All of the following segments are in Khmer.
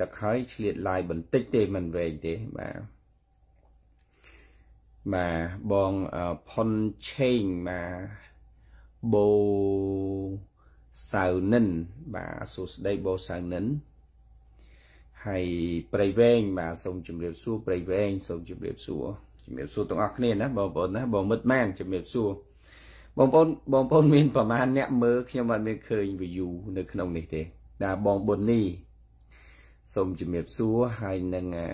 ទឹកហើយឆ្លៀតឡាយបន្តិចទេមិនវែងទេបាទបាទបងផុនឆេងបាទបូសៅនិនបាទសួស្ដីបូសៅនិនហើយប្រៃវែងបាទសូមជម្រាបសួរប្រៃវែងសូមជម្រាបសួរជំរាបសួរទាំងអស់គ្នាណាបងប្អូនណាបងមិត្តម៉ានជំរាបសួរបងប្អូនបងប្អូនមានប្រមាណអ្នកមើលខ្ញុំអត់មានឃើញ view នៅក្នុង នេះទេតាបងប៊ុននីសូមជំរាបសួរហើយនឹងអា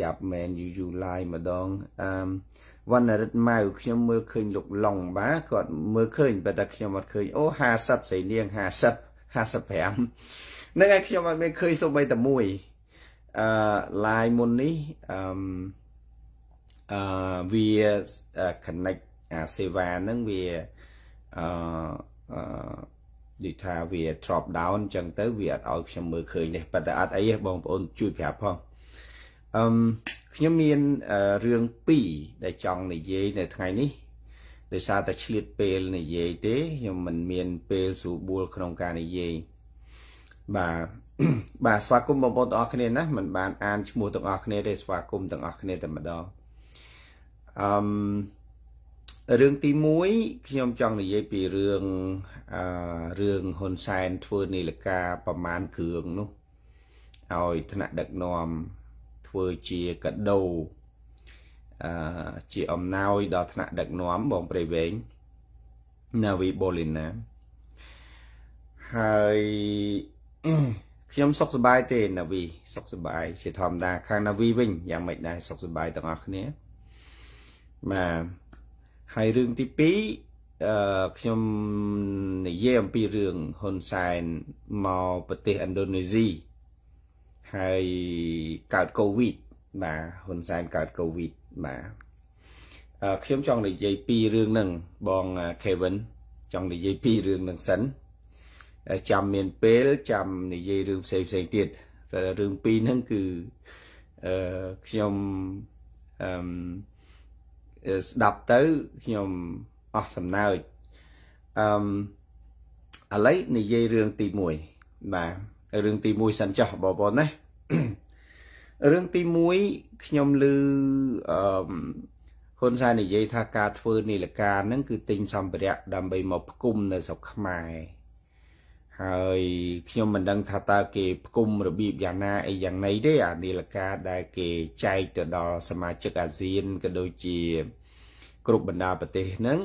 យ៉ាប់មែនយូយូឡាយម្ដងអឺវណ្ណរិទ្ធម៉ៅខ្ញុំមើលឃើញលោកឡុងបាទគាត់មើលឃើញបើតែខ្ញុំអត់ឃើញអូ50ស្រីនាង50 55នឹងឯងខ្ញុំអត់មានឃើញសូម្បីតែមួយអឺឡាយមុននេះអឺអឺវា connect អាសេវាហ្នឹងវាអឺអឺនិយាយថាវា drop down អញ្ចឹងទៅវាអត់ឲ្យខ្ញុំមើលឃើញទេប៉ុន្តែអត់អីទេបងប្អូនជួយប្រាប់ផងអឹមខ្ញុំមានរឿង2ដែលចង់និយាយនៅថ្ងៃនេះដោយសារតែឆ្លៀតពេលនិយាយទេខ្ញុំមិនមានពេលស្រួលបួលក្នុងការនិយាយបាទបាទស្វាគមន៍បងប្អូនទាំងអស់គ្នាណាមិនបានអានឈ្មោះទាំងអស់គ្នាទេស្វាគមន៍ទាំងអស់គ្នាតែម្ដងអឹមរឿងទី1ខ្ញុំចង់និយាយពីរឿងអឺរឿងហ៊ុនសែនធ្វើនីលការប្រមាណគ្រឿងនោះឲ្យថ្នាក់ដឹកនាំធ្វើជាកដោអឺជាអំណោយដល់ថ្នាក់ដឹកនាំបងព្រៃវែងណាវីបូលីណាហើយខ្ញុំសុខសប្បាយទេណាវីសុខសប្បាយជាធម្មតាខាងណាវីវិញយ៉ាងម៉េចដែរសុខសប្បាយទាំងអស់គ្នាបាទហើយរឿងទី2អឺខ្ញុំនិយាយអំពីរឿងហ៊ុនសែនមកប្រទេសឥណ្ឌូនេស៊ីហើយកើតកូវីដបាទហ៊ុនសែនកើតកូវីដបាទអឺខ្ញុំចង់និយាយពីរឿងហ្នឹងបងខេវិនចង់និយាយពីរឿងហ្នឹងសិនចាំមានពេលចាំនិយាយរឿងផ្សេងផ្សេងទៀតរឿងពីរហ្នឹងគឺអឺខ្ញុំអឺស្ដាប់ទៅខ្ញុំអស់សំណើចអឺឥឡូវនិយាយរឿងទី1បាទរឿងទី1សិនចុះបងប្អូនណារឿងទី1ខ្ញុំឮអឺហ៊ុនសែននិយាយថាការធ្វើនីលការហ្នឹងគឺទិញសម្ភារៈដើម្បីមកផ្គុំនៅស្រុកខ្មែរហើយខ្ញុំមិនដឹងថាតើគេផ្គុំរបៀបយ៉ាងណាអីយ៉ាងណីទេអានីលការដែល គេចែកទៅដល់សមាជិកអាស៊ានក៏ដូចជាគ្រប់បណ្ដាប្រទេសហ្នឹង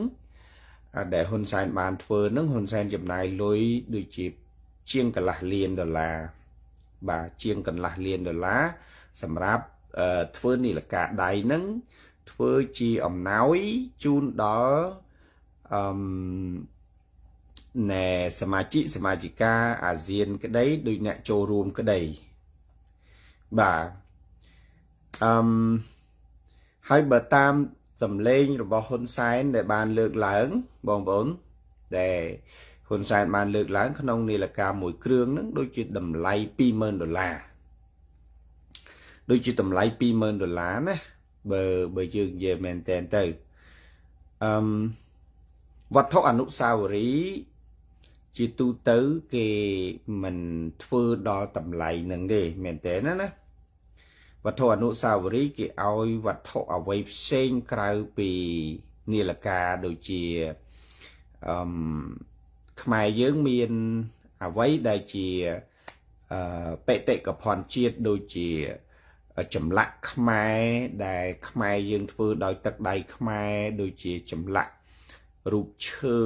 ដែលហ៊ុនសែនបានធ្វើហ្នឹងហ៊ុនសែនចំណាយលុយដូចជាជាងកន្លះលានដុល្លារបាទជាងកន្លះលានដុល្លារសម្រាប់ធ្វើនីលការដៃហ្នឹងធ្វើជាអំណោយជូនដល់អឺណែសមាជិកសមាជិកាអាស៊ានក្តីដូចអ្នកចូលរួមក្តីបាទអឺហើយបើតាមសម្លេងរបស់ហ៊ុនសែនដែលបាន លើកឡើងបងប្អូនដែលហ៊ុនសែនបានលើកឡើងក្នុងនីលការមួយ គ្រឿងនឹងដូចជាតម្លៃ20000ដុល្លារដូចជាតម្លៃ20000ដុល្លារណាបើបើយើងនិយាយមែនតែនទៅអឹមវត្ថុអនុស្សាវរីយ៍ជាទូទៅគេមិនធ្វើដល់តម្លៃនឹងទេមែនតើណាណាវត្ថុអនុស្សាវរីយ៍គេឲ្យវត្ថុអ្វីផ្សេង ក្រៅពីនាឡិកាដូចជាអឺខ្មែរយើងមានអ្វីដែលជាអឺបេតិកភណ្ឌជាតិដូចជាចម្លាក់ខ្មែរដែលខ្មែរយើង ធ្វើដោយ ទឹកដៃខ្មែរដូចជាចម្លាក់ រូបឈើ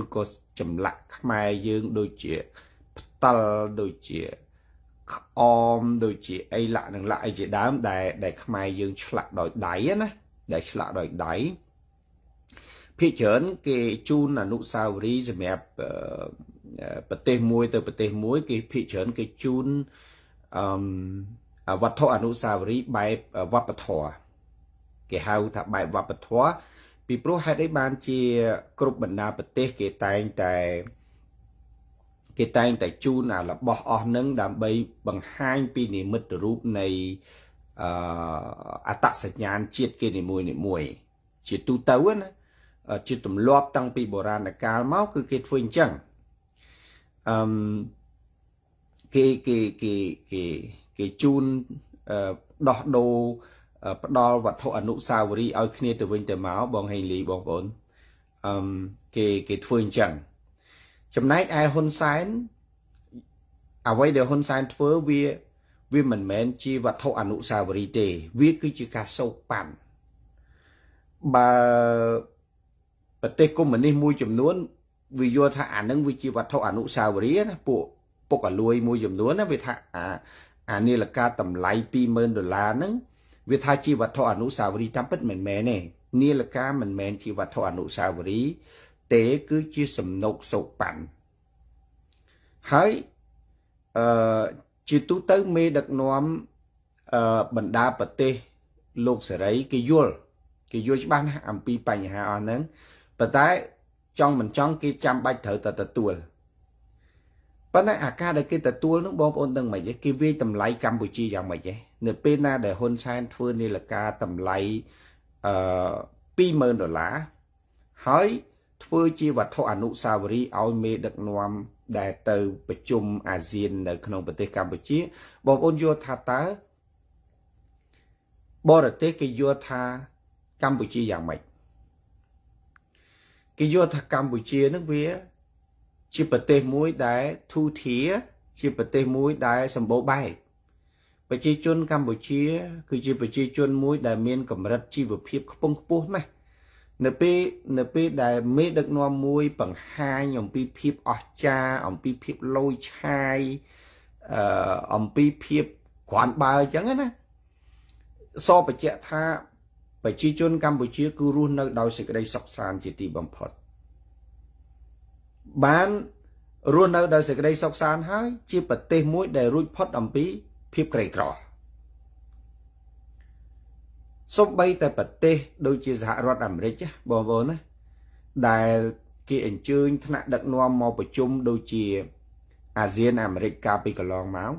ឬក៏ចម្លាក់ខ្មែរយើងដូចជាផ្តិលដូចជាក្អមដូចជាអីលៈនិងលៈអីជាដើមដែលដែលខ្មែរយើងឆ្លាក់ដោយដៃណាដែលឆ្លាក់ដោយដៃភាគច្រើនគេជូនអនុសាវរីយ៍សម្រាប់ប្រទេសមួយ ទៅប្រទេសមួយ គេភាគច្រើនគេជូនអឺវត្ថុអនុសាវរីយ៍បែបវប្បធម៌គេហៅថាបែបវប្បធម៌ពីព្រោះហេតុអីបានជាគ្រប់បណ្ដាប្រទេស គេតែងតែអឺគេតែងតែជូនអារបស់អស់នឹងដើម្បីបង្ហាញពីនិមិត្តរូបនៃអអតសញ្ញាណជាតិគេនីមួយនីមួយ ជាទូទៅណាជាទម្លាប់តាំងពីបុរាណកាលមកគឺគេធ្វើអញ្ចឹងអឹមគេគេគេគេគេជូនដោះដូរផ្ដល់វត្ថុអនុស្សាវរីយ៍ឲ្យគ្នាទៅវិញទៅមកបងហេងលីបងប្អូនអឹមគេគេធ្វើអញ្ចឹងចំណែកឯហ៊ុនសែនអ្វីដែលហ៊ុនសែនធ្វើវាវាមិនមែនជាវត្ថុអនុស្សាវរីយ៍ទេ វា គឺជាការសោកប៉ាន់បើប្រទេសកុម្មុយនីសមួយចំនួនវាយល់ថាអានឹងវាជាវត្ថុអនុស្សាវរីយ៍ណាពួកពុកអលួយមួយចំនួនណាវាថាអាអានាឡិកាតម្លៃ20000ដុល្លារហ្នឹងវាថាជាវត្ថុអនុស្សាវរីយ៍តាមពិតមិនមែនទេនាឡិកាមិនមែនជាវត្ថុអនុស្សាវរីយ៍ទេគឺជាសំណុកសូប៉ាន់ហើយអឺជាទូទៅមេដឹកនាំអឺបណ្ដាប្រទេសលោកសេរីគេយល់គេយល់ច្បាស់ណាស់អំពីបញ្ហាអស់ហ្នឹងប៉ុន្តែចង់មិនចង់គេចាំបាច់ត្រូវតែទទួលប៉ុន្តែអាការដែលគេទទួលនោះបងប្អូនដឹងមិនគេវាយតម្លៃកម្ពុជាយ៉ាងម៉េចឯងនៅពេលណាដែលហ៊ុនសែនធ្វើនីលការតម្លៃអឺ20000ដុល្លារហើយធ្វើជាវត្ថុអនុស្សាវរីយ៍ឲ្យមេដឹកនាំដែលទៅ ប្រជុំអាស៊ាននៅ ក្នុងប្រទេសកម្ពុជាបងប្អូនយល់ថាតើបរទេសគេយល់ថាកម្ពុជាយ៉ាងម៉េចគេយល់ថាកម្ពុជានឹងវាជាប្រទេសមួយដែលធូធា ជាប្រទេសមួយដែលសម្បូរបែបប្រជាជន កម្ពុជា គឺជាប្រជាជនមួយដែលមានកម្រិតជីវភាពខ្ពង់ខ្ពស់ណាស់នៅពេលនៅពេលដែលមេដឹកនាំមួយ បង្ហាញអំពីភាពអស្ចារ្យអំពីភាពលយឆាយអឺអំពីភាពក្រាន់បើអញ្ចឹងណាសបច្ចៈថា ប្រជាជន កម្ពុជាគឺរស់នៅដោយសេចក្តី សុខសាន្តជាទីបំផុតបានរស់នៅដោយសេចក្តីសុខសាន្តហើយជាប្រទេសមួយដែលរួចផុត អំពីភាពក្រីក្រក្រសូម្បីតែប្រទេសដូចជាសហរដ្ឋអាមេរិកបងប្អូនណាដែលគេអញ្ជើញថ្នាក់ដឹកនាំមកប្រជុំដូចជាអាស៊ានអាមេរិកកាលពីកន្លងមក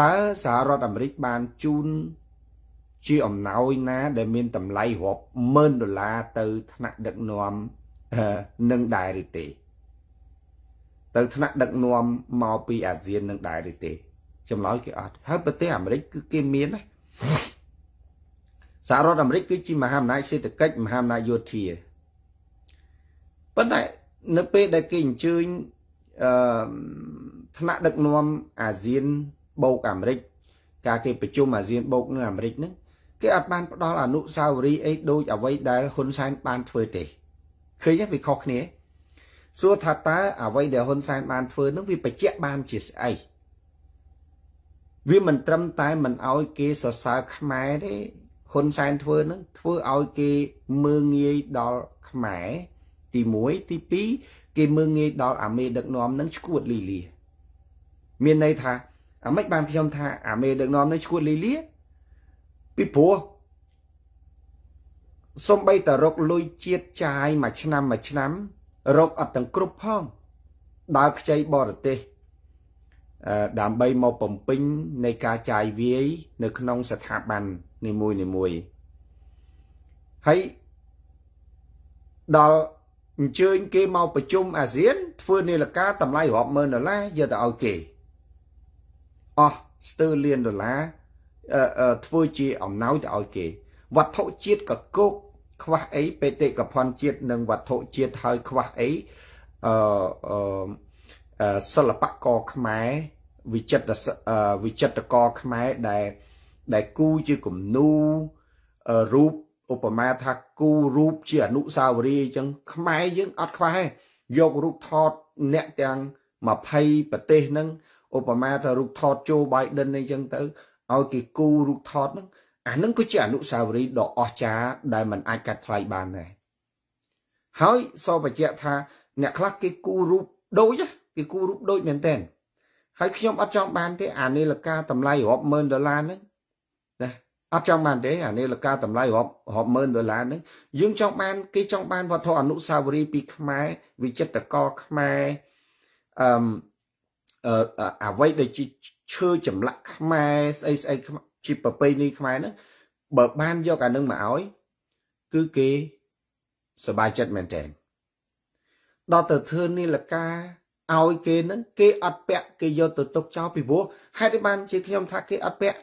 តើសហរដ្ឋអាមេរិកបានជូនជាអំណោយណាដែលមាន តម្លៃរាប់ម៉ឺនដុល្លារទៅ ថ្នាក់ដឹកនាំនឹងដែរឬទេ ទៅថ្នាក់ដឹកនាំមកពីអាស៊ាននឹងដែរឬទេចម្លើយគេអត់ ហើយប្រទេសអាមេរិកគឺគេមានណាសហរដ្ឋអាមេរិកគឺជាមហាអំណាចសេដ្ឋកិច្ចមហាអំណាចយោធាប៉ុន្តែនៅពេលដែលគេអញ្ជើញអឺថ្នាក់ដឹកនាំអាស៊ានបូកអាមេរិក ការគេប្រជុំអាស៊ានបូកនៅអាមេរិកហ្នឹងគេអត់បានផ្ដល់អនុសាវរីយ៍អីដូចអ្វីដែលហ៊ុនសែនបានធ្វើទេឃើញទេវាខុសគ្នាសួរថាតើអ្វីដែលហ៊ុនសែនបានធ្វើនឹងវាបញ្ជាក់បានជាស្អីវាមិនត្រឹមតែមិនអោយគេសរសើរខ្មែរទេហ៊ុនសែនធ្វើនឹងធ្វើឲ្យគេមើងងាយដល់ខ្មែរទី1ទី2គេមើងងាយដល់អាមេដឹកនាំនឹងឈួតលីលា មានន័យថាអាមេចបានខ្ញុំថាអាមេដឹកនាំនឹងឈួតលីលាពីព្រោះសំបីតរកលុយជាតិចាយមួយឆ្នាំមួយឆ្នាំ រក អត់ទាំងគ្រប់ផងដើរខ្ចីបរទេសដើម្បីមកបំពេញនៃការចាយវាយ នៅក្នុងស្ថាប័ននីមួយនីមួយហើយដល់អញ្ជើញគេមកប្រជុំអាស៊ាន ធ្វើនាឡិកាតម្លៃរាប់ម៉ឺនដុល្លារយកទៅឲ្យគេអស់ស្ទើរលានដុល្លារធ្វើជាអំណោយទៅឲ្យគេ វត្ថុជាតិកកោកខ្វះអីបេតិកភណ្ឌជាតិនិងវត្ថុជាតិហើយ ខ្វះអីអឺសិល្បករខ្មែរ វិចិត្រវិចិត្រករខ្មែរដែលដែលគូជាគំនូរូបឧបមាថាគូរូបជាអនុសាវរីយ៍អញ្ចឹងខ្មែរយើងអត់ខ្វះទេយករូបថតអ្នកទាំង20ប្រទេសហ្នឹងឧបមាថារូបថតជូបៃដិនអីចឹងទៅឲ្យគេគូរូបថតហ្នឹង អាហ្នឹងក៏ជាអនុស្សាវរីយ៍ដ៏អស្ចារ្យដែលមិនអាចកាត់ថ្លៃបានដែរហើយសោបញ្ជាក់ថាអ្នកខ្លះគេគូរូបដូចគេគូរូបដូចមែនតើហើយខ្ញុំអត់ចង់បានទេអានាឡិកាតម្លៃរាប់ម៉ឺនដុល្លារហ្នឹងអត់ចង់បានទេអានេះលកាតម្លៃរាប់រាប់ម៉ឺនដុល្លារហ្នឹងយើងចង់បានគេចង់បានវត្ថុអនុស្សាវរីយ៍ពីខ្មែរវិចិត្រករខ្មែរអឺអ្វីដែលជាឈើចម្លាក់ខ្មែរស្អីស្អីជាប្រពៃណីខ្មែរហ្នឹងបើបានយកអានឹងមកឲ្យគឺគេសบายចិត្តមែនតើដល់ទៅធ្វើនីលកាឲ្យគេហ្នឹងគេអត់ពាក់គេយកទៅទុកចោលពីព្រោះហេតុឯបានជាខ្ញុំថាគេអត់ពាក់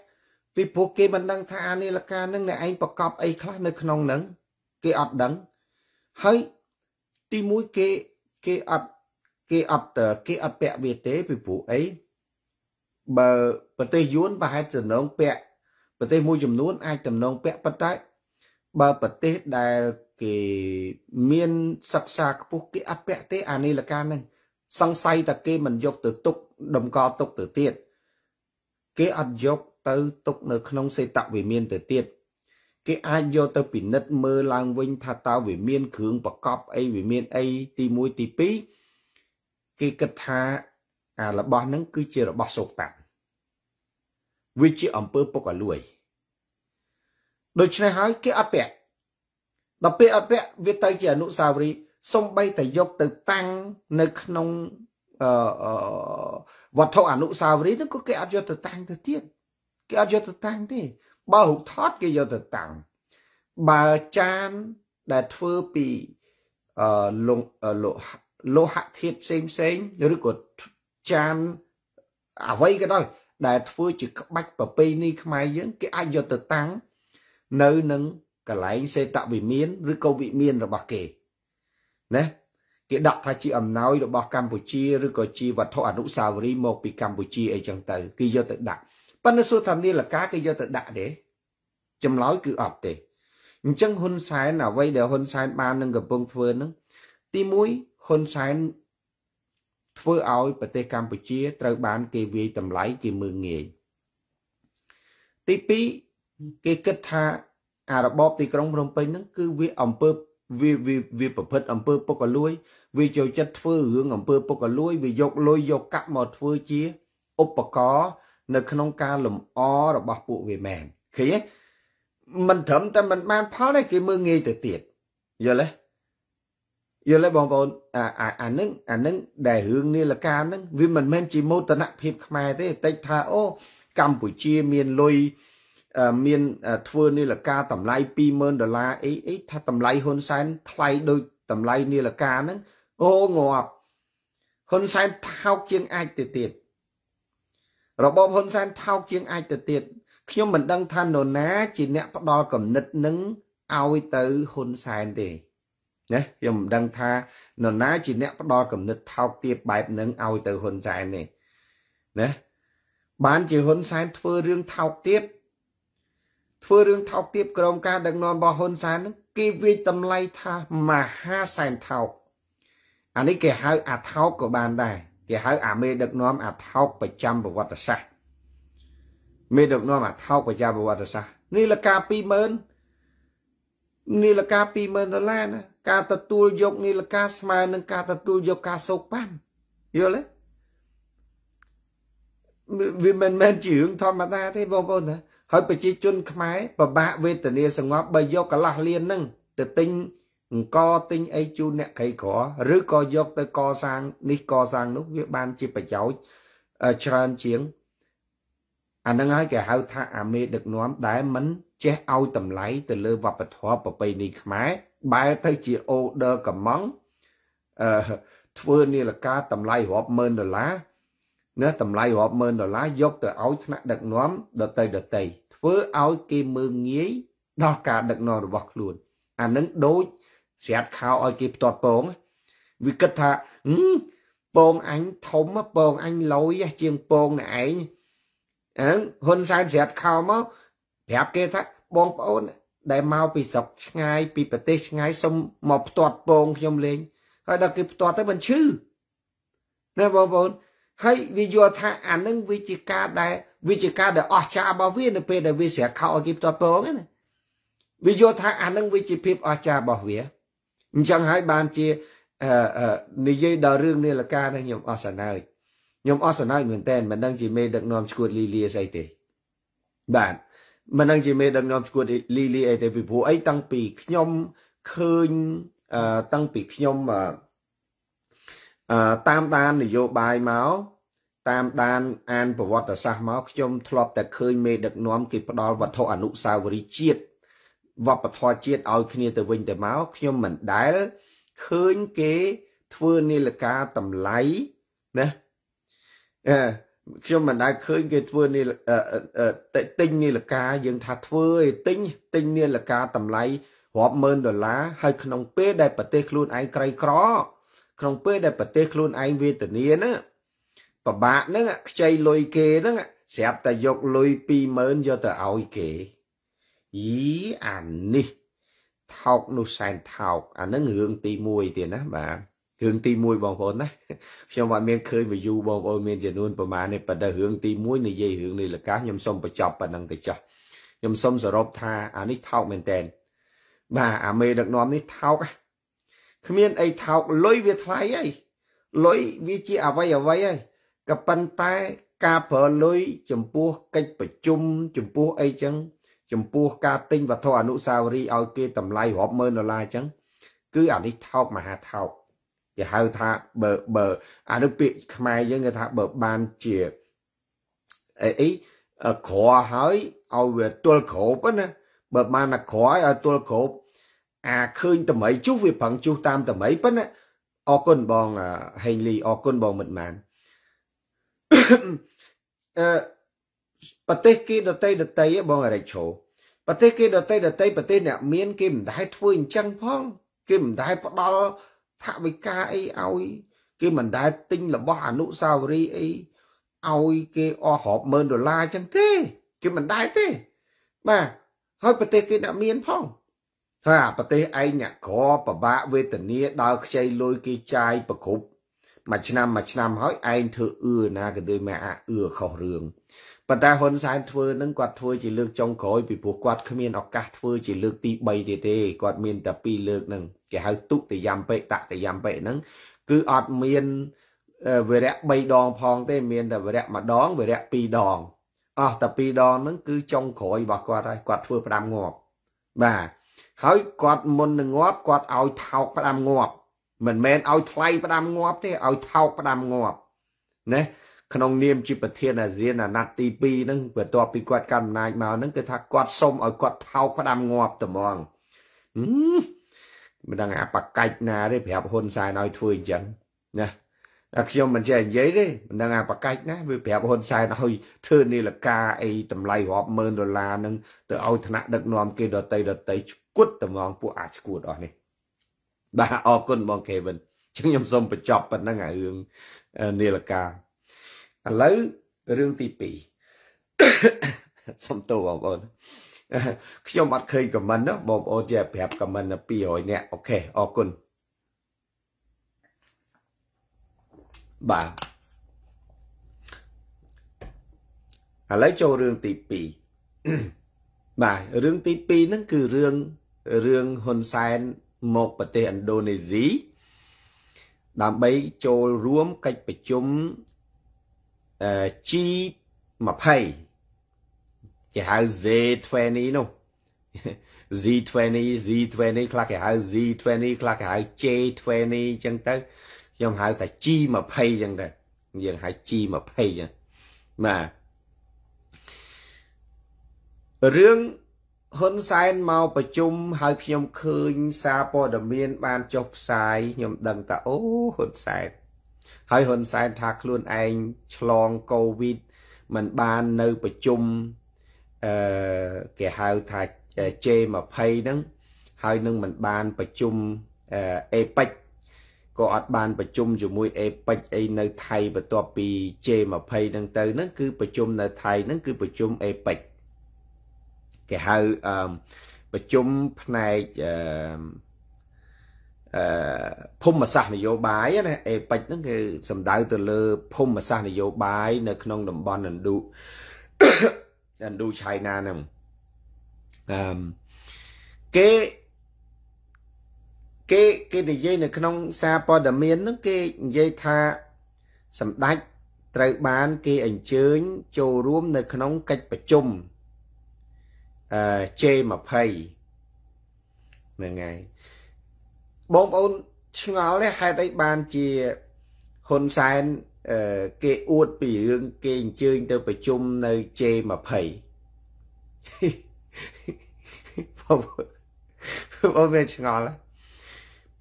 ពីព្រោះគេមិនដឹងថាអានីលការនឹងអ្នកឯងប្រកបអីខ្លះនៅក្នុងនឹងគេអត់ដឹងហើយទីមួយគេគេអត់គេអត់គេអត់ពាក់វាទេពីព្រោះអីបើប្រទេសយួនប្រហែលតំណងពាក់ប្រទេសមួយចំនួន អាចតំណងពាក់ប៉ុន្តែបើប្រទេសដែលគេមានសិក្សាខ្ពស់គេអត់ពាក់ទេ អានីលការនឹងសង្ស័យតែគេមិនយកទៅទុកដំកល់ទុកទៅទៀតគេអត់យកទៅទុកនៅក្នុងសេតវិមានទៅទៀតគេ អាចយកទៅពិនិត្យមើលឡើងវិញ ថាតើវាមានគ្រឿងប្រកបអីវាមានអីទី1ទី2គេគិតថាអារបស់ហ្នឹងគឺជារបស់សូកតាវាជាអំពើពុករលួយ ដូច្នេះហើយគេអត់ពាក់ដល់ពេលអត់ពាក់វាទៅជាអនុស្សាវរីយ៍សំបីតែយកទៅតាំងនៅក្នុងអឺវត្ថុអនុស្សាវរីយ៍ហ្នឹងក៏គេអត់យកទៅតាំងទៅទៀតគេអត់យកទៅតាំងទេបើរូបថតគេយកទៅតាំងបើចានដែលធ្វើពីអឺលោលោហៈធាតុផ្សេងផ្សេងឬក៏ចានអ្វីក៏ដោយដែលធ្វើជាក្បាច់ប្រពៃណីខ្មែរយើង គេអាចយកទៅតាំងនៅនឹងកន្លែងសេតវិមានឬក៏វិមាន របស់គេណាគេដាក់ថាជាអំណោយរបស់កម្ពុជាឬក៏ជាវត្ថុអនុស្សាវរីយ៍មកពីកម្ពុជាអីចឹងទៅគេយកទៅដាក់ប៉ុន្តែសួរថានាឡិកាគេយកទៅដាក់ទេចម្លើយគឺអត់ទេអញ្ចឹងហ៊ុនសែនអ្វីដែលហ៊ុនសែនបាននឹងកំពុងធ្វើនឹងទី1ហ៊ុនសែនធ្វើឲ្យប្រទេសកម្ពុជា ត្រូវបានគេវាយតម្លៃគេមើងងាយទី2គេគិតថាអារបបទីក្រុងភ្នំពេញហ្នឹងគឺវាអំពើវាវាវាប្រភេទអំពើពុករលួយវាចូលចិត្តធ្វើរឿងអំពើពុករលួយវាយកលុយយកកាក់មកធ្វើជាឧបករណ៍នៅក្នុងការលំអរបស់ពួកវាមែនឃើញទេមិនត្រឹមតែមិនបានផលទេគេមើងងាយទៅទៀតយល់ទេយល់ទេបងប្អូនអាអានឹងអានឹងដែលរឿងនីលការនឹងវាមិនមែនជាមោទនភាពខ្មែរទេតែថាអូកម្ពុជាមានលុយមានធ្វើនីលការតម្លៃ20000ដុល្លារអីអីថាតម្លៃហ៊ុនសែនថ្លៃដូចតម្លៃនីលការហ្នឹងអូងាប់ហ៊ុនសែនថោកជាងអាចទៅទៀតរបបហ៊ុនសែនថោកជាងអាចទៅទៀតខ្ញុំមិនដឹងថានរណាជាអ្នកផ្ដល់គំនិតនឹងឲ្យទៅហ៊ុនសែនទេណាខ្ញុំមិនដឹងថានរណាជាអ្នកផ្ដល់គំនិតថោកទាបបែបនឹងឲ្យទៅហ៊ុនសែនទេណាបានជាហ៊ុនសែនធ្វើរឿងថោកទាបធ្វើរឿងថោកទាបក្រមការ ដឹកនាំរបស់ហ៊ុនសែននឹងគេវាយតម្លៃថាមហាសែនថោកអានេះគេហៅអាថោកក៏បានដែរគេហៅអាមេដឹកនាំអាថោកប្រចាំប្រវត្តិសាស្ត្រមេដឹកនាំអាថោកប្រចាំប្រវត្តិសាស្ត្រនេះលកា20000នេះលកា20000ដុល្លារណាការទទួលយកនីលការស្មើនឹងការទទួលយកការសោកប៉ាន់យល់ទេវាមិនមែនជារឿងធម្មតាទេបងប្អូនណាហើយប្រជាជនខ្មែរពិបាកវេទនាសង្ងប់បើយកកលាស់លៀននឹងទៅទិញអង្គទិញអីជូនអ្នកក្រីក្រឬក៏យក ទៅកសាង នេះកសាងនោះវាបានជាប្រយោជន៍ច្រើនជាងអានឹងហើយគេហៅថាអាមេដឹកនាំដែលមិនចេះឲ្យតម្លៃទៅលើវប្បធម៌ប្រពៃណីខ្មែរបែរទៅជាអូដឺកំងអឺធ្វើនាឡិកាតម្លៃរាប់ម៉ឺនដុល្លារណាតម្លៃរាប់ម៉ឺនដុល្លារយក ទៅឲ្យថ្នាក់ដឹកនាំដតីដតីធ្វើឲ្យគេមើងងាយដល់ការដឹកនាំរបស់ខ្លួនអានឹងដូចស្រាតខោឲ្យគេផ្ទាត់ពងវាគិតថាពងអញធំពងអញលយជាងពងណឯងអញ្ចឹងហ៊ុនសែនស្រាតខោមកប្រាប់គេថាបងប្អូន ដែលមកពីស្រុកឆ្ងាយ ពីប្រទេសឆ្ងាយសុំមកផ្ទាត់ពងខ្ញុំលេងហើយដល់គេផ្ទាត់ទៅមិនឈឺណាបងប្អូន ហើយវាយល់ថាអានឹងវាជាការដែលវាជាការដែលអស្ចារ្យរបស់វានៅពេលដែលវាស្រាក់ខោឲ្យគេផ្ទាត់ពងណាវាយល់ថាអានឹងវាជាភាពអស្ចារ្យរបស់វាអញ្ចឹងហើយបានជានិយាយដល់រឿងនាឡិកានេះខ្ញុំអស់សណើចខ្ញុំអស់សណើចមែនតើមិនដឹងជាមេដឹកនាំឈួតលីលាស្អីទេបាទមិនដឹងជាមេដឹកនាំឈួតលីលីអីទេពីព្រោះអីតាំងពីខ្ញុំឃើញតាំងពីខ្ញុំតាមដាននយោបាយមកតាមដានអានប្រវត្តិសាស្ត្រមកខ្ញុំធ្លាប់តែឃើញមេដឹកនាំគេផ្ដល់វត្ថុអនុស្សាវរីយ៍ជាតិវប្បធម៌ជាតិឲ្យគ្នាទៅវិញទៅមកខ្ញុំមិនដែលឃើញគេធ្វើនីលការតម្លៃណាអឺខ្ញុំមិនដែលឃើញគេធ្វើនីទិញនីលការយើងថាធ្វើឯទិញទិញនីលការតម្លៃរាប់ម៉ឺនដុល្លារហើយក្នុងពេលដែលប្រទេសខ្លួនឯងក្រីក្រ ក្នុងពេលដែលប្រទេសខ្លួនឯងវេទនាណាប្របាកហ្នឹងខ្ចីលុយគេហ្នឹងស្រាប់តែយកលុយ20000យកទៅឲ្យគេយីអានេះថោកនោះសែនថោកអានឹងរឿងទី1ទៀតណាបាទរឿងទី1បងប្អូនណាខ្ញុំអត់មានឃើញ view បងប្អូនមានចំនួនប្រមាណទេប៉ុន្តែរឿងទី1និយាយរឿងនេះលកាខ្ញុំសូមបញ្ចប់ប៉ុណ្ណឹងទៅចាស់ខ្ញុំសូមសរុបថាអានេះថោកមែនតែនបាទអាមេដឹកនាំនេះថោកគ្មានអីថោកលុយវាថ្លៃអីលុយវាជាអវ័យអវ័យហើយក៏ប៉ុន្តែការប្រើលុយចំពោះកិច្ចប្រជុំ ចំពោះអីចឹងចំពោះការទិញវត្ថុអនុស្សាវរីយ៍ឲ្យគេតម្លៃរាប់ម៉ឺនដុល្លារអញ្ចឹងគឺអានេះថោកមហាថោកគេហៅថាបើបើអានោះពាក្យខ្មែរយើងគេថាបើបានជាអីអីក្រហើយឲ្យវាទល់គ្រប់ណាបើបានតែក្រហើយឲ្យទល់គ្រប់អាឃើញតម្រៃជុះវាប្រឹងជុះតាមតម្រៃប៉ុណ្ណាអរគុណបងហេងលីអរគុណបងមិត្តម៉ានអឺប្រទេសគេដតីដតីបងរ៉េឈោប្រទេស គេដតីដតីប្រទេសអ្នកមានគេមិនដែលធ្វើអញ្ចឹងផងគេមិនដែលផ្ដល់ថវិកាអីឲ្យគេមិនដែលទិញរបស់អនុស្សាវរីយ៍អីឲ្យគេអស់រាប់ម៉ឺនដុល្លារអញ្ចឹងទេគេមិនដែលទេបាទហើយប្រទេសគេអ្នកមានផងហើយអាប្រទេសឯងអ្នកក្រពិបាកវេទនាដល់ខ្ចីលុយគេចាយប្រគ្រប់មួយឆ្នាំមួយឆ្នាំហើយឯងធ្វើអឺណាក៏ដូចមកអាអឺខុសរឿងប៉ុន្តែហ៊ុនសែនធ្វើនឹងគាត់ធ្វើជាលើកចុងក្រោយពីព្រោះគាត់គ្មានឱកាសធ្វើជាលើកទី3ទៀតទេគាត់មានតែ2លើកហ្នឹងគេហៅទុតិយមពេតតិយមពេហ្នឹងគឺអត់មានវរៈ3ដងផង ទេ មានតែវរៈម្ដងវរៈ2ដងអស់តែ2ដងហ្នឹងគឺចុងក្រោយរបស់គាត់ហើយគាត់ធ្វើផ្ដាំងាប់បាទហើយគាត់មុននឹងងាប់គាត់ឲ្យថោកផ្ដាំងាប់មិនមែនឲ្យថ្លៃផ្ដាំងាប់ទេឲ្យថោកផ្ដាំងាប់ណាក្នុងនាមជាប្រធានអាស៊ានអាណត្តិទី2ហ្នឹងបន្ទាប់ពីគាត់កាន់អំណាចមកហ្នឹងគឺថាគាត់សុំឲ្យគាត់ថោកផ្ដាំងាប់ត្មងមិនដឹងអាបកាច់ណាទេប្រាប់ហ៊ុនសែនឲ្យធ្វើអញ្ចឹងណាតែខ្ញុំមិនចេះនិយាយទេមិនដឹងអាបកាច់ណាវាប្រាប់ហ៊ុនសែនឲ្យធ្វើនីលការអីតម្លៃរាប់ម៉ឺនដុល្លារហ្នឹងទៅឲ្យថ្នាក់ដឹកនាំគេដតីដតីឈគុតត្មងពួកអាឈួតអស់នេះបាទអរគុណបងកេវិនជាងខ្ញុំសូមបញ្ចប់ប៉ុណ្្នឹងអារឿងនីលការឥឡូវរឿងទី2សុំទោសបងប្អូនខ្ញុំអត់ឃើញខមមិនណាបងប្អូនចេះប្រាប់ខមមិន200នាក់អូខេអរគុណបាទឥឡូវចូលរឿងទី2បាទរឿងទី2ហ្នឹងគឺរឿងរឿងហ៊ុនសែនមកប្រទេសឥណ្ឌូនេស៊ីដើម្បីចូលរួមកិច្ចប្រជុំ G20 គេហៅ Z20 នោះ Z20 Z20 ខ្លះគេហៅ Z20 ខ្លះគេហៅ J20 អញ្ចឹងទៅខ្ញុំហៅថា G20 អញ្ចឹងទៅយើងហៅ G20 អញ្ចឹងបាទរឿងហ៊ុនសែនមកប្រជុំហើយខ្ញុំឃើញសារព័ត៌មាន បានចុះផ្សាយខ្ញុំដឹងថាអូហ៊ុនសែនហើយហ៊ុនសែនថាខ្លួនឯងឆ្លងកូវីដมันបាននៅប្រជុំអឺគេហៅថា J20 ហ្នឹងហើយនឹងมันបានប្រជុំអេប៉ិចក៏អត់បានប្រជុំជាមួយអេប៉ិចអីនៅ ថៃបន្ទាប់ពី J20 ហ្នឹងទៅហ្នឹងគឺប្រជុំនៅ ថៃហ្នឹងគឺប្រជុំអេប៉ិចគេហៅប្រជុំផ្នែកអឺអឺភូមិសាស្ត្រនយោបាយណាអេប៉ិចហ្នឹងគឺសំដៅទៅលើភូមិសាស្ត្រនយោបាយ នៅ ក្នុងតំបន់ឥណ្ឌូឥណ្ឌូឆៃណាហ្នឹងអឺគេគេគេនិយាយនៅក្នុងសារព័ត៌មានហ្នឹងគេនិយាយថា សម្ដេចត្រូវបាន គេ អញ្ជើញ ចូលរួម នៅក្នុងកិច្ចប្រជុំអឺ J20 ហ្នឹងហើយបងប្អូនឆ្ងល់ទេហេតុអីបានជាហ៊ុនសែនគេអួតពីរឿងគេអញ្ជើញទៅប្រជុំនៅ J20 បងបងមានឆ្ងល់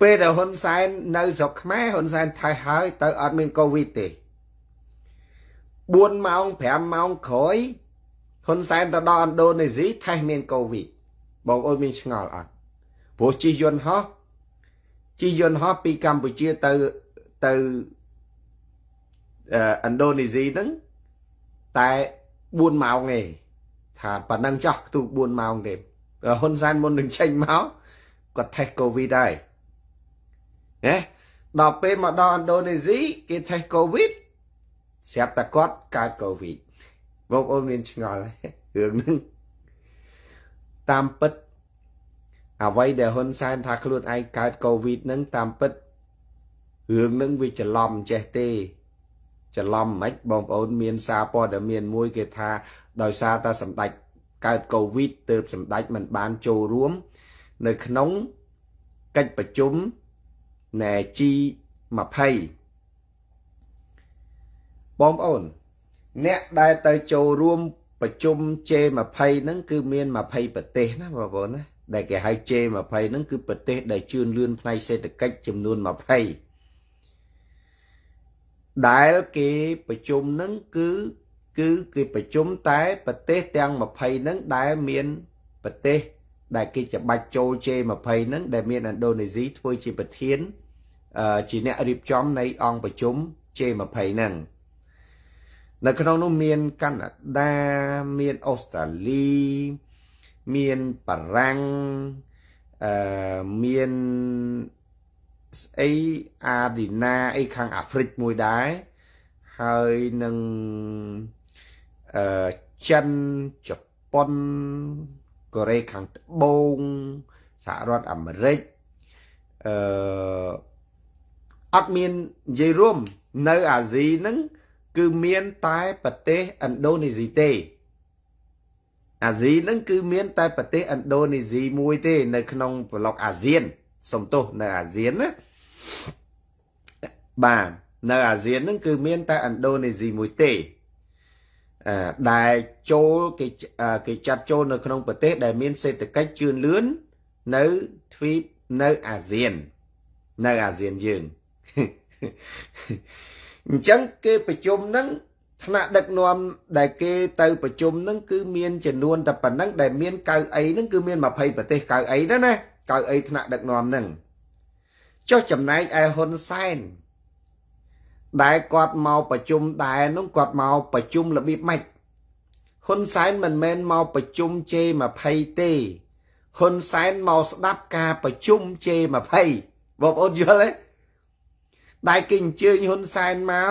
ពេលដែលហ៊ុនសែននៅស្រុកខ្មែរហ៊ុនសែនថៃហើយ ទៅអត់មានកូវីដទេ4ម៉ោង5ម៉ោងក្រោយហ៊ុនសែនទៅដល់ឥណ្ឌូនេស៊ីថៃមានកូវីដបងប្អូនមានឆ្ងល់អត់ព្រោះជិះយន្តហោះជិះយន្តហោះពីកម្ពុជាទៅទៅឥណ្ឌូនេស៊ីហ្នឹងតែ4ម៉ោងទេថាប៉ណ្ណឹងចោះខ្ទូ4ម៉ោងទេហ៊ុនសែនមុននឹងចេញមកគាត់ថេស្តកូវីដហើយណាដល់ពេលមកដល់ឥណ្ឌូនេស៊ីគេថេស្តកូវីដស្រាប់តែគាត់កើតកូវីដបងប្អូនមានឆ្ងល់រឿងហ្នឹងតាមពិតអ្វីដែលហ៊ុនសែនថាខ្លួនឯងកើតកូវីដនឹងតាមពិតរឿងនឹងវាច្រឡំចេះទេច្រឡំមិនបងប្អូនមានសារព័ត៌មានមួយគេថា ដោយសារតែសម្ដេចកើតកូវីដទើបសម្ដេចមិនបានចូលរួម នៅក្នុងកិច្ចប្រជុំណែ G20 បងប្អូន អ្នកដែលទៅចូលរួម ប្រជុំ G20 ហ្នឹងគឺមាន20ប្រទេសណាបងប្អូនណាដែលគេហៅ J20 ហ្នឹងគឺប្រទេសដែលជឿនលឿនផ្នែកសេដ្ឋកិច្ចចំនួន20ដែលគេប្រជុំហ្នឹងគឺគឺគេប្រជុំតែប្រទេសទាំង20ហ្នឹងដែលមានប្រទេស ដែលគេច្បាច់ចូល J20 ហ្នឹងដែលមានឥណ្ឌូនេស៊ីធ្វើជាប្រធាន ជាអ្នករៀបចំនៃអង្គប្រជុំ J20 ហ្នឹងនៅក្នុងនោះមានកាណាដាមានអូស្ត្រាលីមានបារាំងអឺមានស្អីអាឌីណាអីខាងអាហ្វ្រិកមួយដែរហើយនឹងអឺចិនជប៉ុនកូរ៉េខាងត្បូងសហរដ្ឋអាមេរិកអឺអត់មាននិយាយរួមនៅ អាស៊ីហ្នឹងគឺមានតែប្រទេសឥណ្ឌូនេស៊ីទេអាស៊ីហ្នឹងគឺមានតែប្រទេសឥណ្ឌូនេស៊ីមួយទេនៅក្នុងប្លុកអាស៊ានសំទោសនៅអាស៊ានណាបាទនៅអាស៊ានហ្នឹងគឺមានតែឥណ្ឌូនេស៊ីមួយទេអឺដែលចូលគេគេចាត់ចូលនៅក្នុងប្រទេសដែលមានសេដ្ឋកិច្ចជឿនលឿននៅទ្វីបនៅអាស៊ាននៅអាស៊ានយើងអញ្ចឹងគេប្រជុំហ្នឹងថ្នាក់ដឹកនាំដែលគេទៅប្រជុំហ្នឹងគឺមានចំនួនតែប៉ុណ្ណឹងដែលមានកៅអីហ្នឹងគឺមាន20ប្រទេសកៅអីណាណាកៅអីថ្នាក់ដឹកនាំហ្នឹងចុះចំណែកឯហ៊ុនសែនដែលគាត់មកប្រជុំដែរនោះគាត់មកប្រជុំរបៀបម៉េចហ៊ុនសែនមិនមែនមកប្រជុំ J20 ទេហ៊ុនសែនមកស្ដាប់ការប្រជុំ J20 បងប្អូនយល់ទេដែលគេអញ្ជើញហ៊ុនសែនមក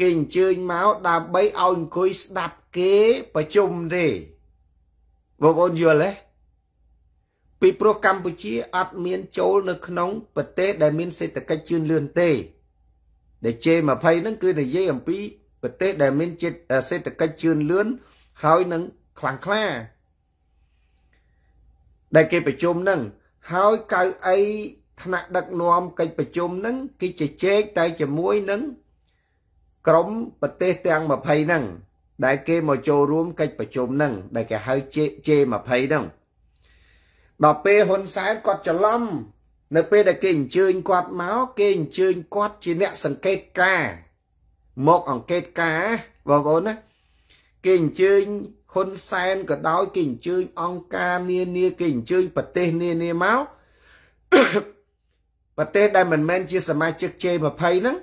គេអញ្ជើញមកដើម្បីឲ្យអង្គុយស្ដាប់គេប្រជុំទេបងប្អូនយល់ទេពីព្រោះកម្ពុជាអត់មាន ចូលនៅក្នុងប្រទេសដែលមានសេដ្ឋកិច្ចជឿនលឿនទេ ដែល G20 ហ្នឹងគឺនិយាយអំពី ប្រទេសដែលមានសេដ្ឋកិច្ចជឿនលឿនហើយនឹងខ្លាំងក្លា ដែលគេប្រជុំហ្នឹងហើយកៅអីថ្នាក់ដឹកនាំកិច្ចប្រជុំហ្នឹងគេជជែកតែជាមួយនឹងក្រុមប្រទេសទាំង20ហ្នឹង ដែលគេមកចូលរួមកិច្ចប្រជុំហ្នឹងដែលគេហៅ J20 ហ្នឹងដល់ពេលហ៊ុនសែនគាត់ច្រឡំនៅពេលដែលគេអញ្ជើញគាត់មកគេអញ្ជើញគាត់ជាអ្នក សង្កេតការមកអង្កេតការបងប្អូនណាគេអញ្ជើញហ៊ុនសែនក៏ដោយគេអញ្ជើញអង្គការនានាគេអញ្ជើញប្រទេសនានាមកប្រទេសដែលមិនមែនជា សមាជិក J20 ហ្នឹង